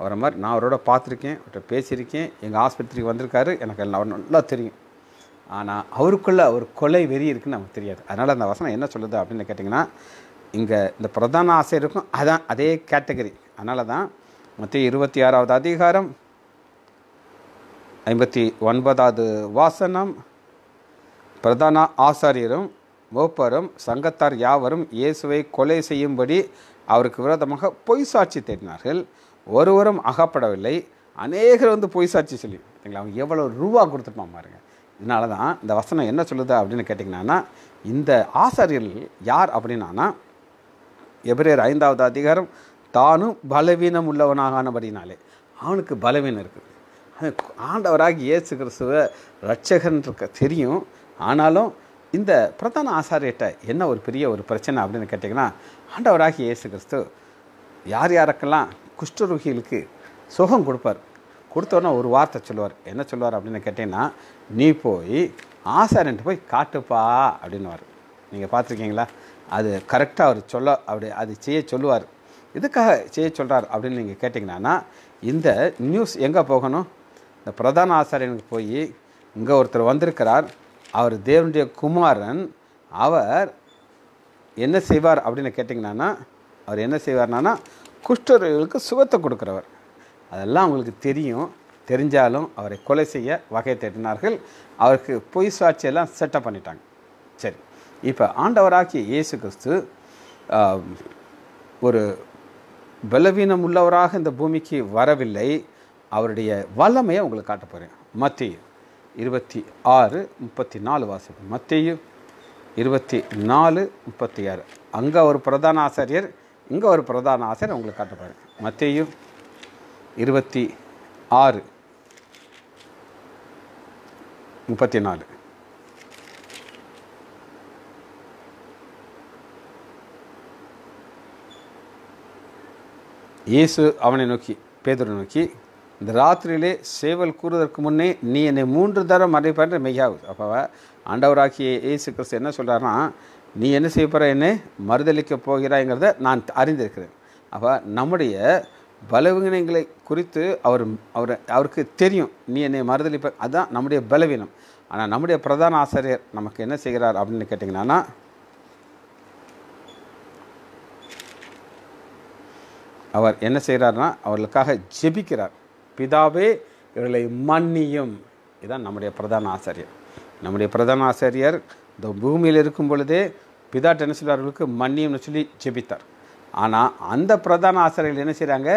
அவரை மாதிரி நான் அவரோட பார்த்துருக்கேன் அவர்கிட்ட பேசியிருக்கேன் எங்கள் ஆஸ்பத்திரிக்கு வந்திருக்காரு எனக்கு அவர் நல்லா தெரியும் ஆனால் அவருக்குள்ளே அவர் கொலை வெறி இருக்குதுன்னு நமக்கு தெரியாது அதனால் அந்த வசனம் என்ன சொல்லுது அப்படின்னு கேட்டிங்கன்னா இங்கே இந்த பிரதான ஆசை இருக்கும் அதான் அதே கேட்டகரி அதனால தான் மத்திய இருபத்தி ஆறாவது அதிகாரம் ஐம்பத்தி ஒன்பதாவது வாசனம் பிரதான ஆசாரியரும் மோப்பரும் சங்கத்தார் யாவரும் இயேசுவை கொலை செய்யும்படி அவருக்கு விரோதமாக பொய் சாட்சி தேடினார்கள் ஒருவரும் அகப்படவில்லை அநேகர் வந்து பொய் சாட்சி சொல்லி சரிங்களா அவங்க எவ்வளோ ரூபா கொடுத்துருப்பான் பாருங்க இதனால தான் இந்த வசனம் என்ன சொல்லுது அப்படின்னு கேட்டிங்கன்னா இந்த ஆசாரியர்கள் யார் அப்படின்னா எபிரேர் ஐந்தாவது அதிகாரம் தானும் பலவீனம் உள்ளவனாக ஆனபடினாலே அவனுக்கு பலவீனம் இருக்குது ஆண்டவராக இயேசு கிறிஸ்துவ ரட்சகன்றிருக்க தெரியும் ஆனாலும் இந்த பிரதான ஆசாரியிட்ட என்ன ஒரு பெரிய ஒரு பிரச்சனை அப்படின்னு கேட்டிங்கன்னா ஆண்டவராக இயேசு கிறிஸ்து யார் யாருக்கெல்லாம் குஷ்டரோகிகளுக்கு சுகம் கொடுப்பார் கொடுத்தோன்னா ஒரு வார்த்தை சொல்லுவார் என்ன சொல்லுவார் அப்படின்னு கேட்டிங்கன்னா நீ போய் ஆசாரியன்ட்டு போய் காட்டுப்பா அப்படின்னுவார் நீங்கள் பார்த்துருக்கீங்களா அது கரெக்டாக அவர் சொல்ல அப்படி அது செய்ய சொல்லுவார் எதுக்காக செய்ய சொல்கிறார் அப்படின்னு நீங்கள் கேட்டிங்கன்னா இந்த நியூஸ் எங்கே போகணும் இந்த பிரதான ஆசாரியனுக்கு போய் இங்கே ஒருத்தர் வந்திருக்கிறார் அவர் தேவனுடைய குமாரன் அவர் என்ன செய்வார் அப்படின்னு கேட்டிங்கன்னா அவர் என்ன செய்வார்னா குஷ்டர்களுக்கு சுகத்தை கொடுக்குறவர் அதெல்லாம் அவங்களுக்கு தெரியும் தெரிஞ்சாலும் அவரை கொலை செய்ய வகை தேடினார்கள் அவருக்கு பொய் சாட்சியெல்லாம் செட்டப் பண்ணிட்டாங்க சரி இப்போ ஆண்டவராகிய இயேசு கிறிஸ்து ஒரு பலவீனம் உள்ளவராக இந்த பூமிக்கு வரவில்லை அவருடைய வல்லமையை உங்களுக்கு காட்ட போகிறேன் மத்திய இருபத்தி ஆறு முப்பத்தி நாலு வாசிப்பு மத்திய இருபத்தி நாலு முப்பத்தி ஆறு அங்கே ஒரு பிரதான ஆசிரியர் இங்கே ஒரு பிரதான ஆசிரியர் உங்களுக்கு காட்ட போகிறேன் மத்தியும் இருபத்தி ஆறு முப்பத்தி நாலு இயேசு அவனை நோக்கி பேதரை நோக்கி இந்த ராத்திரியிலே சேவல் கூறுவதற்கு முன்னே நீ என்னை மூன்று தரம் மறைப்பான்ற மெய்யாவு அப்போ ஆண்டவராகிய இயேசு கிறிஸ்து என்ன சொல்கிறாருன்னா நீ என்ன செய்ய போகிற என்னை மறுதளிக்க போகிறாய்ங்கிறத நான் அறிந்திருக்கிறேன் அப்போ நம்முடைய பலவீனங்களை குறித்து அவர் அவர் அவருக்கு தெரியும் நீ என்னை மறுதளிப்ப அதுதான் நம்முடைய பலவீனம் ஆனால் நம்முடைய பிரதான ஆசிரியர் நமக்கு என்ன செய்கிறார் அப்படின்னு கேட்டிங்கன்னா அவர் என்ன செய்கிறார்னா அவர்களுக்காக ஜெபிக்கிறார் பிதாவே இவர்களை மன்னியும் இதுதான் நம்முடைய பிரதான ஆசிரியர் நம்முடைய பிரதான ஆசிரியர் இந்த பூமியில் இருக்கும் பொழுதே பிதா என்ன சொல்வார்களுக்கு மன்னியம்னு சொல்லி ஜெபித்தார் ஆனால் அந்த பிரதான ஆசிரியர்கள் என்ன செய்கிறாங்க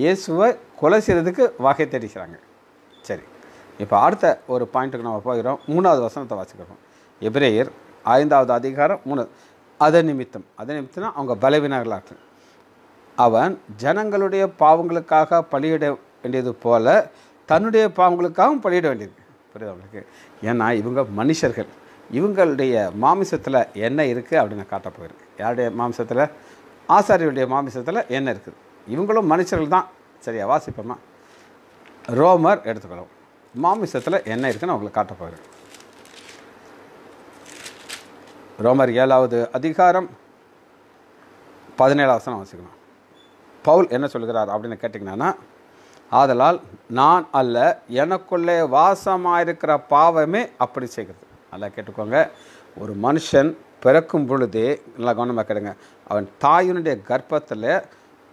இயேசுவை கொலை செய்கிறதுக்கு வகை தெரிகிறாங்க சரி இப்போ அடுத்த ஒரு பாயிண்ட்டுக்கு நம்ம போகிறோம் மூணாவது வசனத்தை வாசிக்கிறோம் எப்ரேயர் ஐந்தாவது அதிகாரம் மூணு அதை நிமித்தம் அதை நிமித்தம்னா அவங்க பலவீனர்களாக இருக்குது அவன் ஜனங்களுடைய பாவங்களுக்காக பலியிட வேண்டியது போல தன்னுடைய பாவங்களுக்காகவும் பலியிட வேண்டியது புரியுது அவங்களுக்கு ஏன்னா இவங்க மனுஷர்கள் இவங்களுடைய மாமிசத்தில் என்ன இருக்குது அப்படின்னு காட்ட போயிருக்கு யாருடைய மாமிசத்தில் ஆசாரியுடைய மாமிசத்தில் என்ன இருக்குது இவங்களும் மனுஷர்கள் தான் சரியா வாசிப்போமா ரோமர் எடுத்துக்கிறோம் மாமிசத்தில் என்ன இருக்குன்னு அவங்களுக்கு காட்ட போயிருக்கு ரோமர் ஏழாவது அதிகாரம் பதினேழாவது வச்சுக்கணும் பவுல் என்ன சொல்கிறார் அப்படின்னு கேட்டிங்கன்னா ஆதலால் நான் அல்ல எனக்குள்ளே வாசமாக இருக்கிற பாவமே அப்படி செய்கிறது நல்லா கேட்டுக்கோங்க ஒரு மனுஷன் பிறக்கும் பொழுதே நல்லா கவனமாக கேடுங்க அவன் தாயினுடைய கர்ப்பத்தில்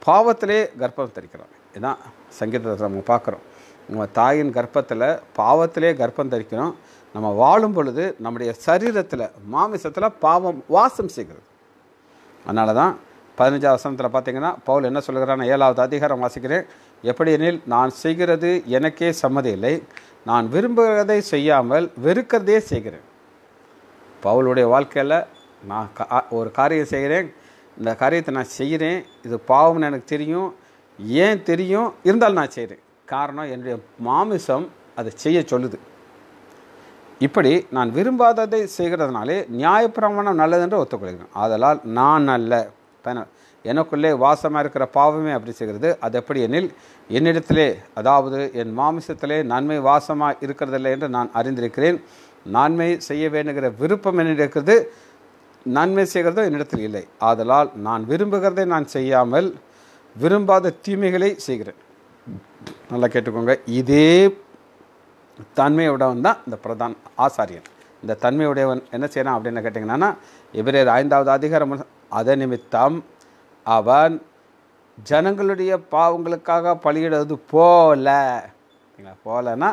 பாவத்திலே கர்ப்பம் தரிக்கிறான் ஏன்னா சங்கீதத்தை நம்ம பார்க்குறோம் நம்ம தாயின் கர்ப்பத்தில் பாவத்திலே கர்ப்பம் தரிக்கிறோம் நம்ம வாழும் பொழுது நம்முடைய சரீரத்தில் மாமிசத்தில் பாவம் வாசம் செய்கிறது அதனால தான் பதினஞ்சாவது வசனத்தில் பார்த்தீங்கன்னா பவுல் என்ன சொல்கிறான் ஏழாவது அதிகாரம் வாசிக்கிறேன் எனில் நான் செய்கிறது எனக்கே சம்மதி இல்லை நான் விரும்புகிறதை செய்யாமல் வெறுக்கிறதே செய்கிறேன் பவுளுடைய வாழ்க்கையில் நான் ஒரு காரியம் செய்கிறேன் இந்த காரியத்தை நான் செய்கிறேன் இது பாவம்னு எனக்கு தெரியும் ஏன் தெரியும் இருந்தாலும் நான் செய்கிறேன் காரணம் என்னுடைய மாமிசம் அதை செய்ய சொல்லுது இப்படி நான் விரும்பாததை செய்கிறதுனாலே நியாயப்பிரமாணம் என்று ஒத்துக்கொள்கிறேன் அதனால் நான் அல்ல எனக்குள்ளே வாசமாக இருக்கிற பாவமே அப்படி செய்கிறது அது எப்படி எனில் என்னிடத்திலே அதாவது என் மாமிசத்திலே நன்மை வாசமாக இருக்கிறதில்லை என்று நான் அறிந்திருக்கிறேன் நன்மை செய்ய வேண்டுகிற விருப்பம் இருக்கிறது நன்மை செய்கிறதோ என்னிடத்தில் இல்லை ஆதலால் நான் விரும்புகிறதை நான் செய்யாமல் விரும்பாத தீமைகளை செய்கிறேன் நல்லா கேட்டுக்கோங்க இதே தன்மையுடன் தான் இந்த பிரதான் ஆசாரியன் இந்த தன்மையுடையவன் என்ன செய்யலாம் அப்படின்னு கேட்டிங்கன்னா இவரே ஐந்தாவது அதிகாரம் அதை நிமித்தம் அவன் ஜனங்களுடைய பாவங்களுக்காக பலியிடுவது போல சரிங்களா போலன்னா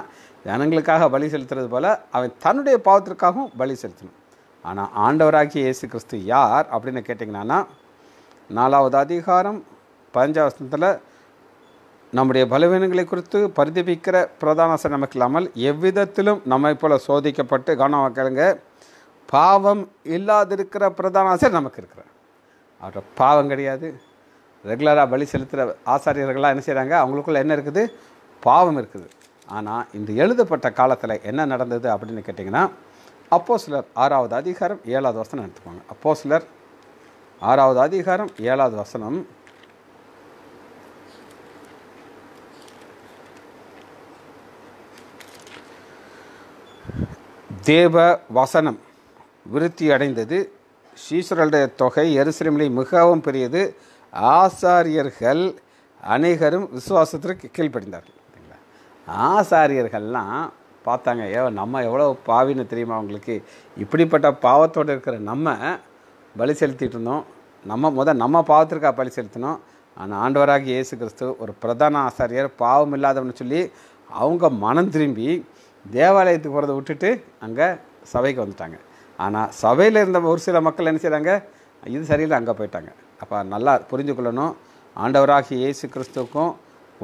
ஜனங்களுக்காக பலி செலுத்துறது போல் அவன் தன்னுடைய பாவத்திற்காகவும் பலி செலுத்தணும் ஆனால் ஆண்டவராகிய இயேசு கிறிஸ்து யார் அப்படின்னு கேட்டிங்கன்னா நாலாவது அதிகாரம் பஞ்சாவசனத்தில் நம்முடைய பலவீனங்களை குறித்து பரிதபிக்கிற ஆசை நமக்கு இல்லாமல் எவ்விதத்திலும் நம்மை போல் சோதிக்கப்பட்டு கவனம் வைக்கிறங்க பாவம் இல்லாதிருக்கிற பிரதான ஆசை நமக்கு இருக்கிறார் அவர்கிட்ட பாவம் கிடையாது ரெகுலராக பலி செலுத்துகிற ஆசாரியர்கள்லாம் என்ன செய்கிறாங்க அவங்களுக்குள்ளே என்ன இருக்குது பாவம் இருக்குது ஆனால் இந்த எழுதப்பட்ட காலத்தில் என்ன நடந்தது அப்படின்னு கேட்டிங்கன்னா அப்போ சிலர் ஆறாவது அதிகாரம் ஏழாவது வசனம் எடுத்துக்கோங்க அப்போ சிலர் ஆறாவது அதிகாரம் ஏழாவது வசனம் தேவ வசனம் விருத்தி அடைந்தது சீசர்களுடைய தொகை எருசலேமிலே மிகவும் பெரியது ஆசாரியர்கள் அநேகரும் விசுவாசத்திற்கு கீழ்படிந்தார்கள் சரிங்களா ஆசாரியர்கள்லாம் பார்த்தாங்க ஏ நம்ம எவ்வளோ பாவின்னு தெரியுமா அவங்களுக்கு இப்படிப்பட்ட பாவத்தோடு இருக்கிற நம்ம பலி செலுத்திட்டு இருந்தோம் நம்ம முதல் நம்ம பாவத்திற்காக பலி செலுத்தினோம் ஆனால் ஆண்டவராகி இயேசு கிறிஸ்து ஒரு பிரதான ஆசாரியர் பாவம் இல்லாதவன்னு சொல்லி அவங்க மனம் திரும்பி தேவாலயத்துக்கு போகிறத விட்டுட்டு அங்கே சபைக்கு வந்துட்டாங்க ஆனால் சபையில் இருந்த ஒரு சில மக்கள் என்ன செய்கிறாங்க இது சரியில்லை அங்கே போயிட்டாங்க அப்போ நல்லா புரிஞ்சுக்கொள்ளணும் ஆண்டவராகி இயேசு கிறிஸ்துக்கும்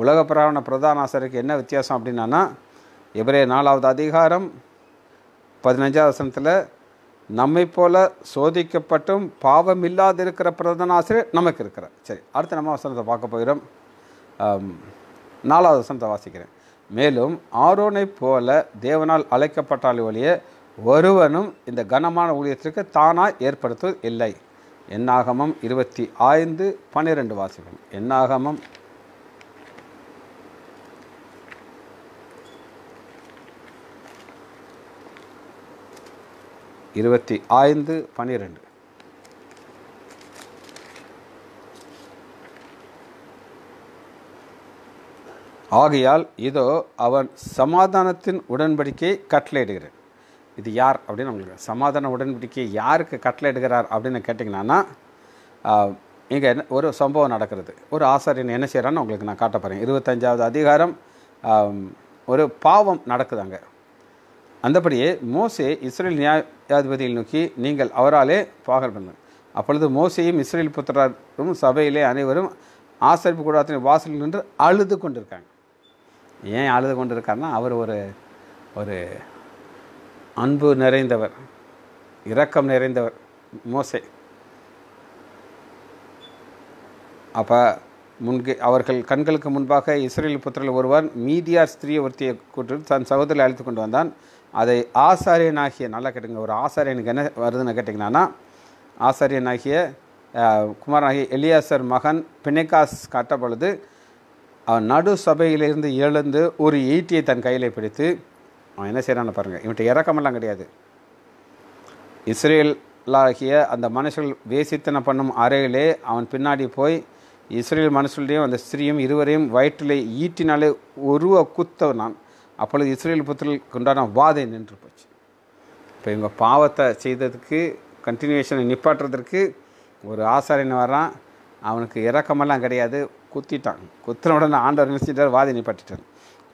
உலக பிராவண பிரதான ஆசிரியருக்கு என்ன வித்தியாசம் அப்படின்னா எவரே நாலாவது அதிகாரம் பதினஞ்சாவது வசனத்தில் நம்மை போல சோதிக்கப்பட்டும் பாவம் இல்லாது இருக்கிற பிரதான ஆசிரியர் நமக்கு இருக்கிறார் சரி அடுத்து நம்ம வசனத்தை பார்க்க போகிறோம் நாலாவது வசனத்தை வாசிக்கிறேன் மேலும் ஆரோனை போல தேவனால் அழைக்கப்பட்டாலே ஒழிய ஒருவனும் இந்த கனமான ஊழியத்திற்கு தானாக ஏற்படுத்துவது இல்லை என்னாகமம் இருபத்தி ஐந்து பன்னிரெண்டு வாசிக்கும் என்னாகமம் இருபத்தி ஐந்து பன்னிரெண்டு ஆகையால் இதோ அவன் சமாதானத்தின் உடன்படிக்கையை கட்டளையிடுகிறேன் இது யார் அப்படின்னு நம்மளுக்கு சமாதான உடன்படிக்கை யாருக்கு கட்டளை எடுக்கிறார் அப்படின்னு கேட்டிங்கன்னா இங்கே என்ன ஒரு சம்பவம் நடக்கிறது ஒரு ஆசாரியன் என்ன செய்கிறான்னு உங்களுக்கு நான் காட்ட இருபத்தஞ்சாவது அதிகாரம் ஒரு பாவம் நடக்குது அங்கே அந்தபடியே மோசே இஸ்ரேல் நியாயாதிபதியை நோக்கி நீங்கள் அவராலே பாகல் பண்ணு அப்பொழுது மோசையும் இஸ்ரேல் புத்திரரும் சபையிலே அனைவரும் ஆசரிப்பு கூடாரத்தின் வாசலில் நின்று அழுது கொண்டிருக்காங்க ஏன் அழுது கொண்டிருக்காருன்னா அவர் ஒரு ஒரு அன்பு நிறைந்தவர் இரக்கம் நிறைந்தவர் மோசே அப்போ முன்கே அவர்கள் கண்களுக்கு முன்பாக இஸ்ரேல் புத்திரில் ஒருவன் மீதியார் ஸ்திரீ ஒருத்தியை கூட்டு தன் சகோதரில் அழைத்து கொண்டு வந்தான் அதை ஆசாரியனாகிய நல்லா கேட்டுங்க ஒரு ஆசாரியனுக்கு என்ன வருதுன்னு கேட்டிங்கன்னா ஆசாரியனாகிய குமாரனாகிய எலியாசர் மகன் பினேகாஸ் காட்ட பொழுது அவன் நடு சபையிலிருந்து எழுந்து ஒரு ஈட்டியை தன் கையில் பிடித்து அவன் என்ன செய்கிறான் பாருங்கள் இவன்கிட்ட இறக்கமெல்லாம் கிடையாது இஸ்ரேலாகிய அந்த மனுஷர்கள் வேசித்தனை பண்ணும் அறையிலே அவன் பின்னாடி போய் இஸ்ரேல் மனுஷர்களையும் அந்த ஸ்திரீயும் இருவரையும் வயிற்றிலே ஈட்டினாலே உருவ குத்தவனான் அப்பொழுது இஸ்ரேல் புத்திரர்களுக்கு உண்டான வாதை நின்று போச்சு இப்போ இவங்க பாவத்தை செய்ததுக்கு கண்டினியூஷனை நிப்பாட்டுறதுக்கு ஒரு ஆசாரியன் வரான் அவனுக்கு இறக்கமெல்லாம் கிடையாது குத்திட்டான் குத்துன உடனே ஆண்டவர் நினைச்சிட்டார் வாதி நிப்பாட்டிட்டார்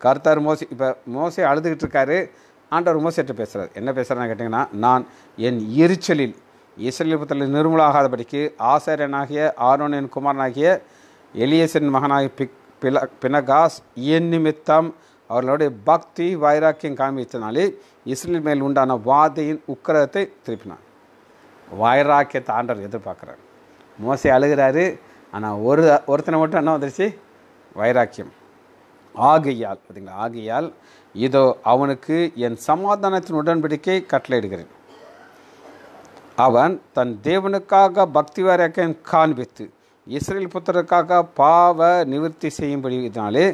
கர்த்தார் மோசி இப்போ மோசை அழுதுகிட்டு இருக்காரு ஆண்டவர் மோசிட்டு பேசுகிறார் என்ன பேசுகிறான்னு கேட்டிங்கன்னா நான் என் எரிச்சலில் இசலில் புத்தில் நிர்மலாகாதபடிக்கு ஆசாரியனாகிய ஆரோனின் குமாரனாகிய எலியசன் மகனாகிய பிக் பில பினகாஸ் என் நிமித்தம் அவர்களுடைய பக்தி வைராக்கியம் காமித்தனாலே இஸ்ரேல் மேல் உண்டான வாதையின் உக்கிரகத்தை திருப்பினான் வைராக்கியத்தை ஆண்டவர் எதிர்பார்க்குறாரு மோசை அழுகிறாரு ஆனால் ஒரு ஒருத்தனை மட்டும் என்ன வந்துருச்சு வைராக்கியம் ஆகையால் பார்த்தீங்களா ஆகையால் இதோ அவனுக்கு என் சமாதானத்தின் உடன்படிக்கை கட்டளையிடுகிறேன் அவன் தன் தேவனுக்காக பக்தி வரைக்கும் காண்பித்து இஸ்ரேல் புத்தருக்காக பாவ நிவர்த்தி செய்யும்படினாலே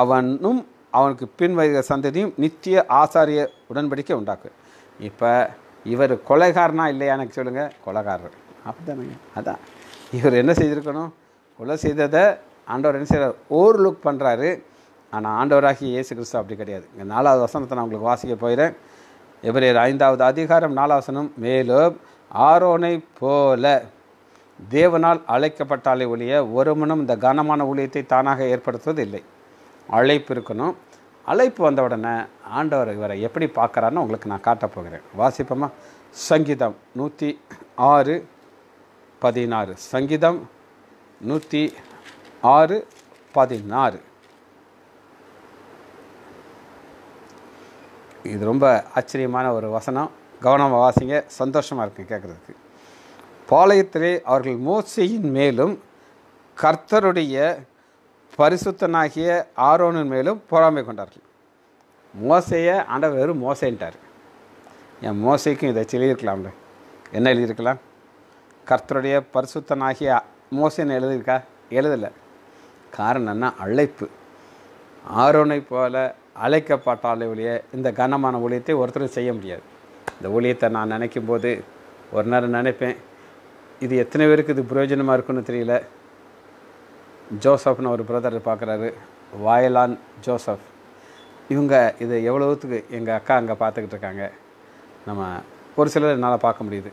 அவனும் அவனுக்கு பின் வருகிற சந்ததியும் நித்திய ஆசாரிய உடன்படிக்கை உண்டாக்கு இப்போ இவர் கொலைகாரனா இல்லையா எனக்கு சொல்லுங்கள் கொலைகாரர் அப்படிதானுங்க அதான் இவர் என்ன செய்திருக்கணும் கொலை செய்ததை ஆண்டவர் என்ன செய்கிறார் லுக் பண்ணுறாரு ஆனால் ஆண்டவராகி இயேசு கிறிஸ்து அப்படி கிடையாது இங்கே நாலாவது வசனத்தை நான் உங்களுக்கு வாசிக்க போயிடுறேன் எவரேர் ஐந்தாவது அதிகாரம் நாலாவசனம் மேலும் ஆரோனை போல தேவனால் அழைக்கப்பட்டாலே ஒழிய ஒரு மனம் இந்த கனமான ஊழியத்தை தானாக ஏற்படுத்துவது இல்லை அழைப்பு இருக்கணும் அழைப்பு வந்த உடனே ஆண்டவர் இவரை எப்படி பார்க்குறாருன்னு உங்களுக்கு நான் காட்டப் போகிறேன் வாசிப்போமா சங்கீதம் நூற்றி ஆறு பதினாறு சங்கீதம் நூற்றி ஆறு பதினாறு இது ரொம்ப ஆச்சரியமான ஒரு வசனம் கவனமாக வாசிங்க சந்தோஷமாக இருக்குது கேட்குறதுக்கு பாளையத்திலே அவர்கள் மோசையின் மேலும் கர்த்தருடைய பரிசுத்தனாகிய ஆரோனின் மேலும் பொறாமை கொண்டார்கள் மோசையை ஆண்டவர் வெறும் மோசைன்ட்டார் என் மோசைக்கும் இதை எழுதியிருக்கலாம்ல என்ன எழுதியிருக்கலாம் கர்த்தருடைய பரிசுத்தனாகிய மோசைன்னு எழுதியிருக்கா எழுதலை காரணம்னா அழைப்பு ஆரோனை போல அழைக்கப்பட்டாலே ஒழிய இந்த கனமான ஊழியத்தை ஒருத்தரும் செய்ய முடியாது இந்த ஊழியத்தை நான் நினைக்கும் போது ஒரு நேரம் நினைப்பேன் இது எத்தனை பேருக்கு இது பிரயோஜனமாக இருக்குன்னு தெரியல ஜோசப்னு ஒரு பிரதர் பார்க்குறாரு வாயலான் ஜோசப் இவங்க இது எவ்வளோத்துக்கு எங்கள் அக்கா அங்கே பார்த்துக்கிட்டு இருக்காங்க நம்ம ஒரு சிலர் என்னால் பார்க்க முடியுது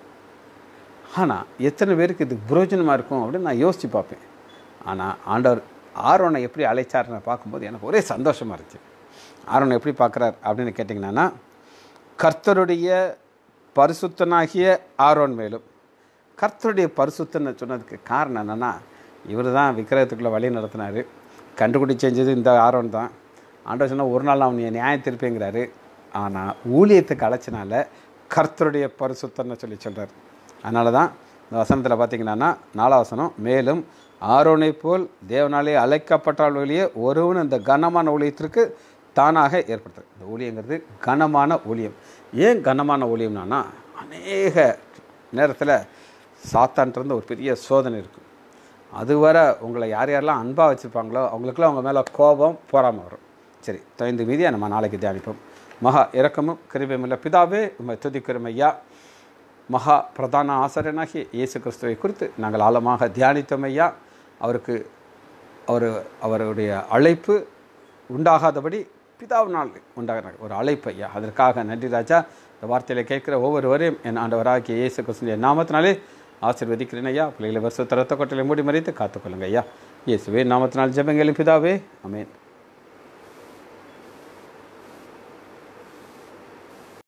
ஆனால் எத்தனை பேருக்கு இது பிரயோஜனமாக இருக்கும் அப்படின்னு நான் யோசித்து பார்ப்பேன் ஆனால் ஆண்டவர் ஆர்வனை எப்படி அழைச்சார்னு பார்க்கும்போது எனக்கு ஒரே சந்தோஷமாக இருந்துச்சு ஆரோன் எப்படி பார்க்குறார் அப்படின்னு கேட்டிங்கன்னா கர்த்தருடைய பரிசுத்தனாகிய ஆரோன் மேலும் கர்த்தருடைய பரிசுத்தன்னு சொன்னதுக்கு காரணம் என்னென்னா இவர் தான் விக்கிரகத்துக்குள்ளே வழி நடத்தினார் கண்டுபிடி செஞ்சது இந்த ஆரோன் தான் ஆண்டவர் சொன்னால் ஒரு நாள் அவன் நியாயம் திருப்பேங்கிறாரு ஆனால் ஊழியத்துக்கு அழைச்சினால கர்த்தருடைய பரிசுத்தன்னு சொல்லி சொல்கிறார் அதனால தான் இந்த வசனத்தில் பார்த்தீங்கன்னா வசனம் மேலும் ஆரோனை போல் தேவனாலே அழைக்கப்பட்டவர்களே ஒருவன் இந்த கனமான ஊழியத்திற்கு தானாக ஏற்படுத்துது இந்த ஊழியங்கிறது கனமான ஊழியம் ஏன் கனமான ஊழியம்னா அநேக நேரத்தில் சாத்தான்றது ஒரு பெரிய சோதனை இருக்கும் அதுவரை உங்களை யார் யாரெல்லாம் அன்பாக வச்சுருப்பாங்களோ அவங்களுக்குலாம் அவங்க மேலே கோபம் போகாமல் வரும் சரி தொய்ந்து மீதியை நம்ம நாளைக்கு தியானிப்போம் மகா இறக்கமும் இல்லை பிதாவே நம்ம துதிக்கிறோம் ஐயா மகா பிரதான ஆசிரியனாகி இயேசு கிறிஸ்துவை குறித்து நாங்கள் ஆழமாக தியானித்தோம் ஐயா அவருக்கு அவர் அவருடைய அழைப்பு உண்டாகாதபடி பிதாவினால் உண்டாகிறார் ஒரு அழைப்பு ஐயா அதற்காக நன்றி ராஜா இந்த வார்த்தையில் கேட்குற ஒவ்வொருவரையும் என் ஆண்டவராகிய இயேசு கிருஷ்ணன் நாமத்தினாலே ஆசிர்வதிக்கிறேன் ஐயா பிள்ளைகளை வருஷ தரத்த கொட்டையில் மூடி மறைத்து காத்துக்கொள்ளுங்க ஐயா இயேசுவே நாமத்தினால் ஜபங்களும் பிதாவே அமேன்